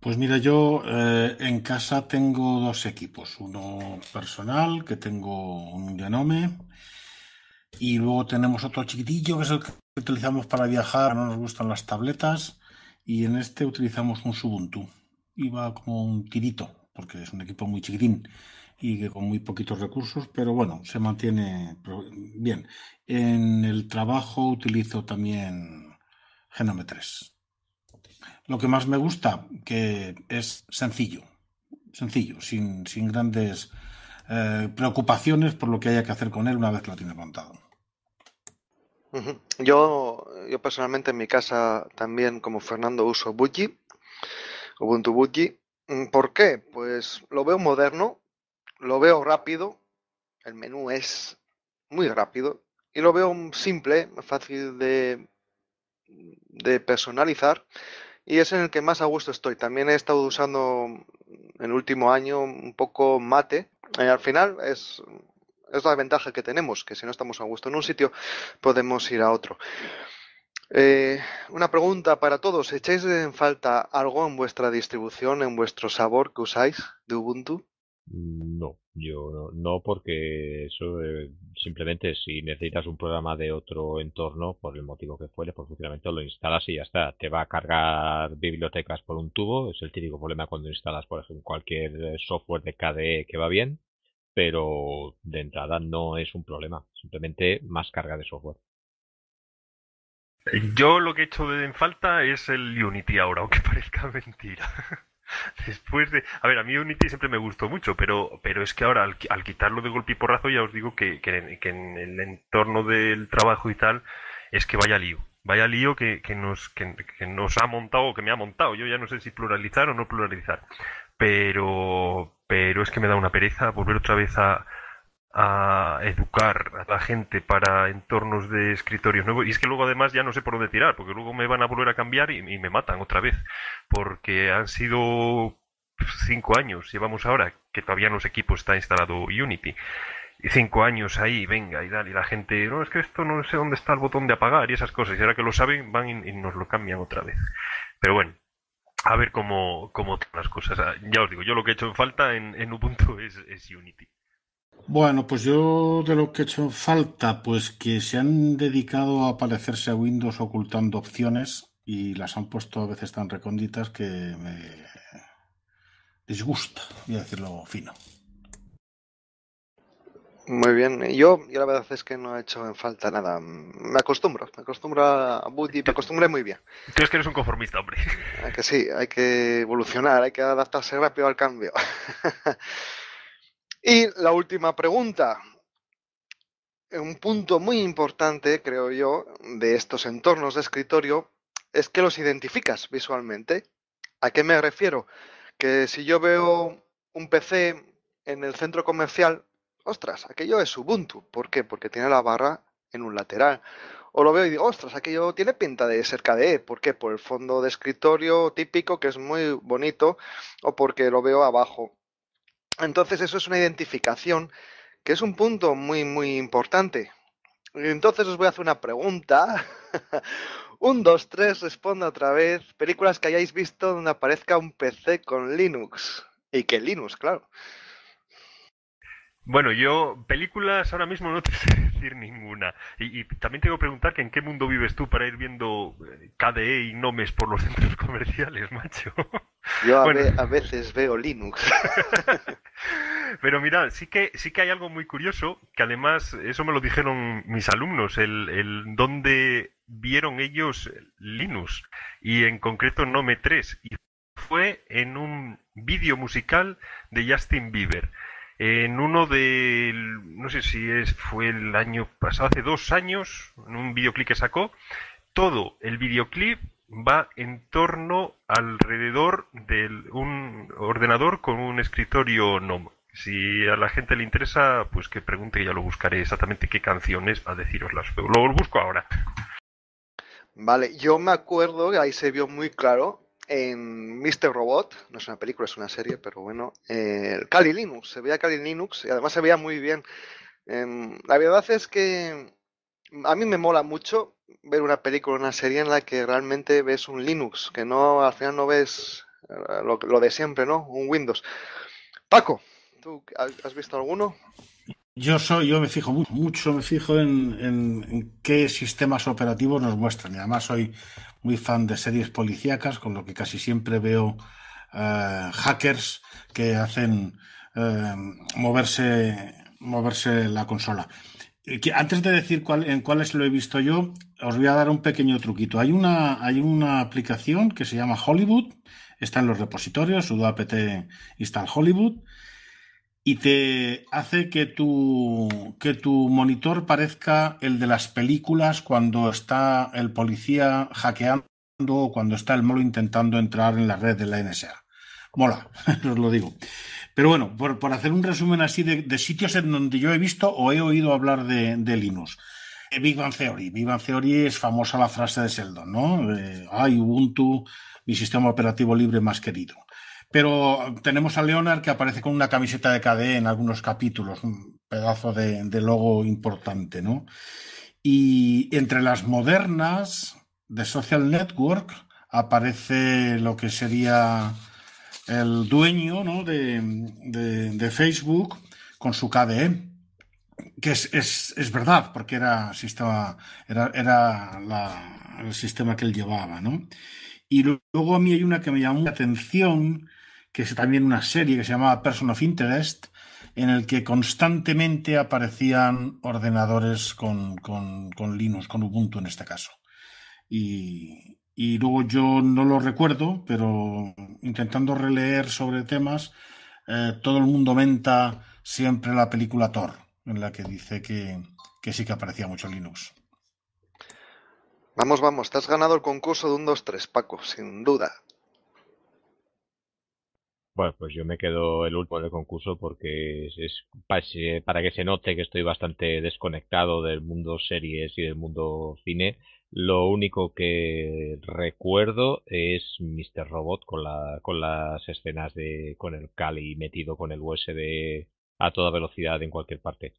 Pues mira, yo eh, en casa tengo dos equipos. Uno personal, que tengo un Yanome. Y luego tenemos otro chiquitillo, que es el que utilizamos para viajar. No nos gustan las tabletas. Y en este utilizamos un Subuntu. Y va como un tirito, porque es un equipo muy chiquitín y que con muy poquitos recursos, pero bueno, se mantiene bien. En el trabajo utilizo también Genome 3. Lo que más me gusta, que es sencillo, sencillo, sin, grandes eh, preocupaciones por lo que haya que hacer con él una vez que lo tiene montado. Yo, yo personalmente en mi casa también, como Fernando, uso Budgie, Ubuntu Budgie. ¿Por qué? Pues lo veo moderno, lo veo rápido, el menú es muy rápido y lo veo simple, fácil de, personalizar y es en el que más a gusto estoy. También he estado usando en el último año un poco mate. Y al final es, es la ventaja que tenemos, que si no estamos a gusto en un sitio podemos ir a otro. Eh, una pregunta para todos. ¿Echáis en falta algo en vuestra distribución, en vuestro sabor que usáis de Ubuntu? No, yo no, porque eso eh, simplemente si necesitas un programa de otro entorno, por el motivo que fuere, por funcionamiento, lo instalas y ya está. Te va a cargar bibliotecas por un tubo, es el típico problema cuando instalas, por ejemplo, cualquier eh, software de KDE que va bien, pero de entrada no es un problema, simplemente más carga de software. Yo lo que he hecho en falta es el Unity ahora, aunque parezca mentira. Después de. A ver, a mí Unity siempre me gustó mucho, pero, pero es que ahora al, quitarlo de golpe y porrazo, ya os digo que, en, el entorno del trabajo y tal, es que vaya lío. Vaya lío que, que nos, que, nos ha montado o que me ha montado. Yo ya no sé si pluralizar o no pluralizar. Pero, pero es que me da una pereza volver otra vez a, a educar a la gente para entornos de escritorios nuevos. Y es que luego además ya no sé por dónde tirar, porque luego me van a volver a cambiar y, me matan otra vez, porque han sido cinco años, llevamos ahora, que todavía en los equipos está instalado Unity. y Cinco años ahí, venga, y dale, y la gente, no, es que esto no sé dónde está el botón de apagar y esas cosas, y ahora que lo saben, van y, nos lo cambian otra vez. Pero bueno, a ver cómo, cómo las cosas. Ah, ya os digo, yo lo que he hecho en falta en, en Ubuntu es Unity. Bueno, pues yo de lo que he hecho falta, pues que se han dedicado a parecerse a Windows ocultando opciones y las han puesto a veces tan recónditas que me disgusta, voy a decirlo fino. Muy bien, yo, la verdad es que no he hecho en falta nada. Me acostumbro, me acostumbro a Buddy, me acostumbré muy bien. Crees que eres un conformista, hombre. Que sí, hay que evolucionar, hay que adaptarse rápido al cambio. Y la última pregunta. Un punto muy importante, creo yo, de estos entornos de escritorio es que los identificas visualmente. ¿A qué me refiero? Que si yo veo un PC en el centro comercial, ostras, aquello es Ubuntu. ¿Por qué? Porque tiene la barra en un lateral. O lo veo y digo, ostras, aquello tiene pinta de ser KDE. ¿Por qué? Por el fondo de escritorio típico que es muy bonito o porque lo veo abajo. Entonces eso es una identificación que es un punto muy, muy importante. Entonces os voy a hacer una pregunta. un, dos, tres, responda otra vez. Películas que hayáis visto donde aparezca un PC con Linux. Y que Linux, claro. Bueno, yo películas ahora mismo no te sé decir ninguna. Y, también tengo que preguntar que en qué mundo vives tú para ir viendo eh, KDE y Nomes por los centros comerciales, macho. Yo a, veces veo Linux. Pero mirad, sí que, sí que hay algo muy curioso, que además eso me lo dijeron mis alumnos, el, el dónde vieron ellos Linux, y en concreto Nome 3. Y fue en un vídeo musical de Justin Bieber. En uno de, no sé si es, fue el año pasado, hace dos años, en un videoclip que sacó, todo el videoclip va en torno alrededor de un ordenador con un escritorio NOM. Si a la gente le interesa, pues que pregunte y ya lo buscaré exactamente qué canciones a deciroslas. Lo busco ahora. Vale, yo me acuerdo que ahí se vio muy claro en Mr. Robot, no es una película, es una serie, pero bueno, eh, Kali Linux, se veía Kali Linux y además se veía muy bien. Em, la verdad es que a mí me mola mucho ver una película, una serie en la que realmente ves un Linux, que no al final no ves eh, lo, lo de siempre, ¿no? Un Windows. Paco, ¿tú has visto alguno? Yo soy, yo me fijo mucho, me fijo en, qué sistemas operativos nos muestran. Y además soy muy fan de series policíacas, con lo que casi siempre veo eh, hackers que hacen eh, moverse, moverse la consola. Eh, antes de decir en cuáles lo he visto yo, os voy a dar un pequeño truquito. Hay una, hay una aplicación que se llama Hollywood, está en los repositorios, sudo apt install Hollywood, y te hace que tu, que tu monitor parezca el de las películas cuando está el policía hackeando o cuando está el molo intentando entrar en la red de la NSA. Mola, os lo digo. Pero bueno, por, hacer un resumen así de, sitios en donde yo he visto o he oído hablar de, Linux. Eh, Big Bang Theory. Big Bang Theory es famosa la frase de Sheldon, ¿no? Eh, Ubuntu, mi sistema operativo libre más querido. Pero tenemos a Leonard que aparece con una camiseta de KDE en algunos capítulos, un pedazo de, logo importante, ¿no? Y entre las modernas de Social Network aparece lo que sería el dueño de, Facebook con su KDE, que es, verdad, porque era, era, era el sistema que él llevaba. ¿no? Y luego a mí hay una que me llamó la atención, que es también una serie que se llamaba Person of Interest, en el que constantemente aparecían ordenadores con, Linux, con Ubuntu en este caso. Y, luego yo no lo recuerdo, pero intentando releer sobre temas, eh, todo el mundo menta siempre la película Thor, en la que dice que, que sí que aparecía mucho Linux. Vamos, vamos, te has ganado el concurso de un 2-3, Paco, sin duda. Bueno, pues yo me quedo el último del concurso porque es, para que se note que estoy bastante desconectado del mundo series y del mundo cine. Lo único que recuerdo es Mr. Robot con, la, con las escenas de con el Cali metido con el USB a toda velocidad en cualquier parte.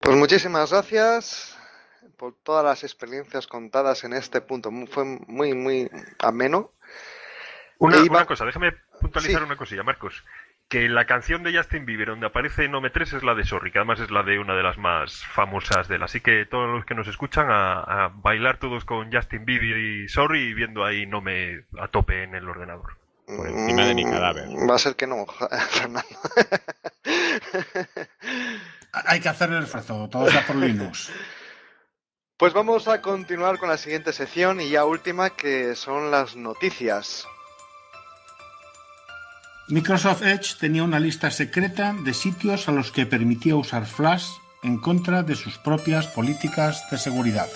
Pues muchísimas gracias por todas las experiencias contadas en este punto. Fue muy, muy ameno. Una, e cosa, déjame puntualizar una cosilla, Marcos. Que la canción de Justin Bieber donde aparece Nome 3 es la de Sorry, que además es la de una de las más famosas de él. Así que todos los que nos escuchan a, bailar todos con Justin Bieber y Sorry viendo ahí Nome a tope en el ordenador. Por encima de mi mm, cadáver. Va a ser que no, Fernando. Hay que hacer el esfuerzo, todos ya por Linux. Pues vamos a continuar con la siguiente sección y ya última que son las noticias. Microsoft Edge tenía una lista secreta de sitios a los que permitía usar Flash en contra de sus propias políticas de seguridad.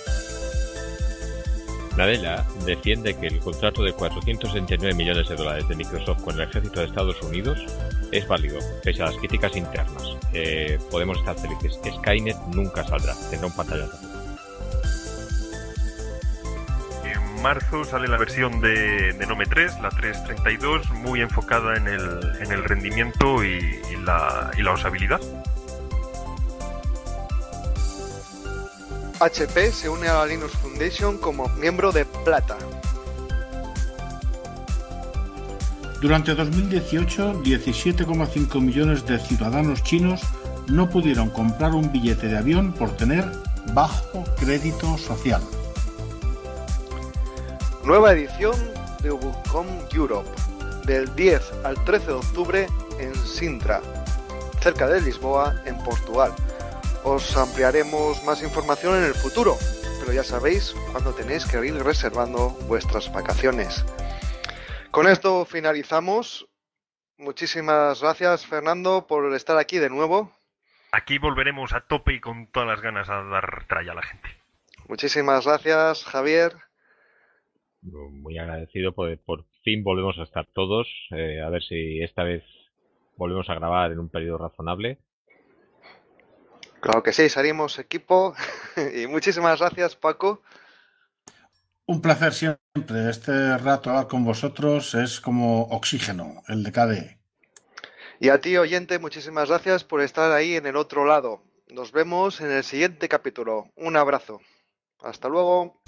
Nadella defiende que el contrato de 469 millones de dólares de Microsoft con el ejército de Estados Unidos es válido, pese a las críticas internas. Eh, podemos estar felices. Skynet nunca saldrá, tendrá un pantalla. marzo sale la versión de, de Nome 3, la 332, muy enfocada en el, rendimiento la, y la usabilidad. HP se une a la Linux Foundation como miembro de plata. Durante 2018, 17,5 millones de ciudadanos chinos no pudieron comprar un billete de avión por tener bajo crédito social. Nueva edición de Ubucom Europe, del 10 al 13 de octubre en Sintra, cerca de Lisboa, en Portugal. Os ampliaremos más información en el futuro, pero ya sabéis cuándo tenéis que ir reservando vuestras vacaciones. Con esto finalizamos. Muchísimas gracias, Fernando, por estar aquí de nuevo. Aquí volveremos a tope y con todas las ganas a dar tralla a la gente. Muchísimas gracias, Javier muy agradecido por, pues, por fin volvemos a estar todos. Eh, a ver si esta vez volvemos a grabar en un periodo razonable. Claro que sí, salimos equipo. y muchísimas gracias, Paco. Un placer siempre. Este rato hablar con vosotros es como oxígeno, el de KD. Y a ti, oyente, muchísimas gracias por estar ahí en el otro lado. Nos vemos en el siguiente capítulo. Un abrazo. Hasta luego.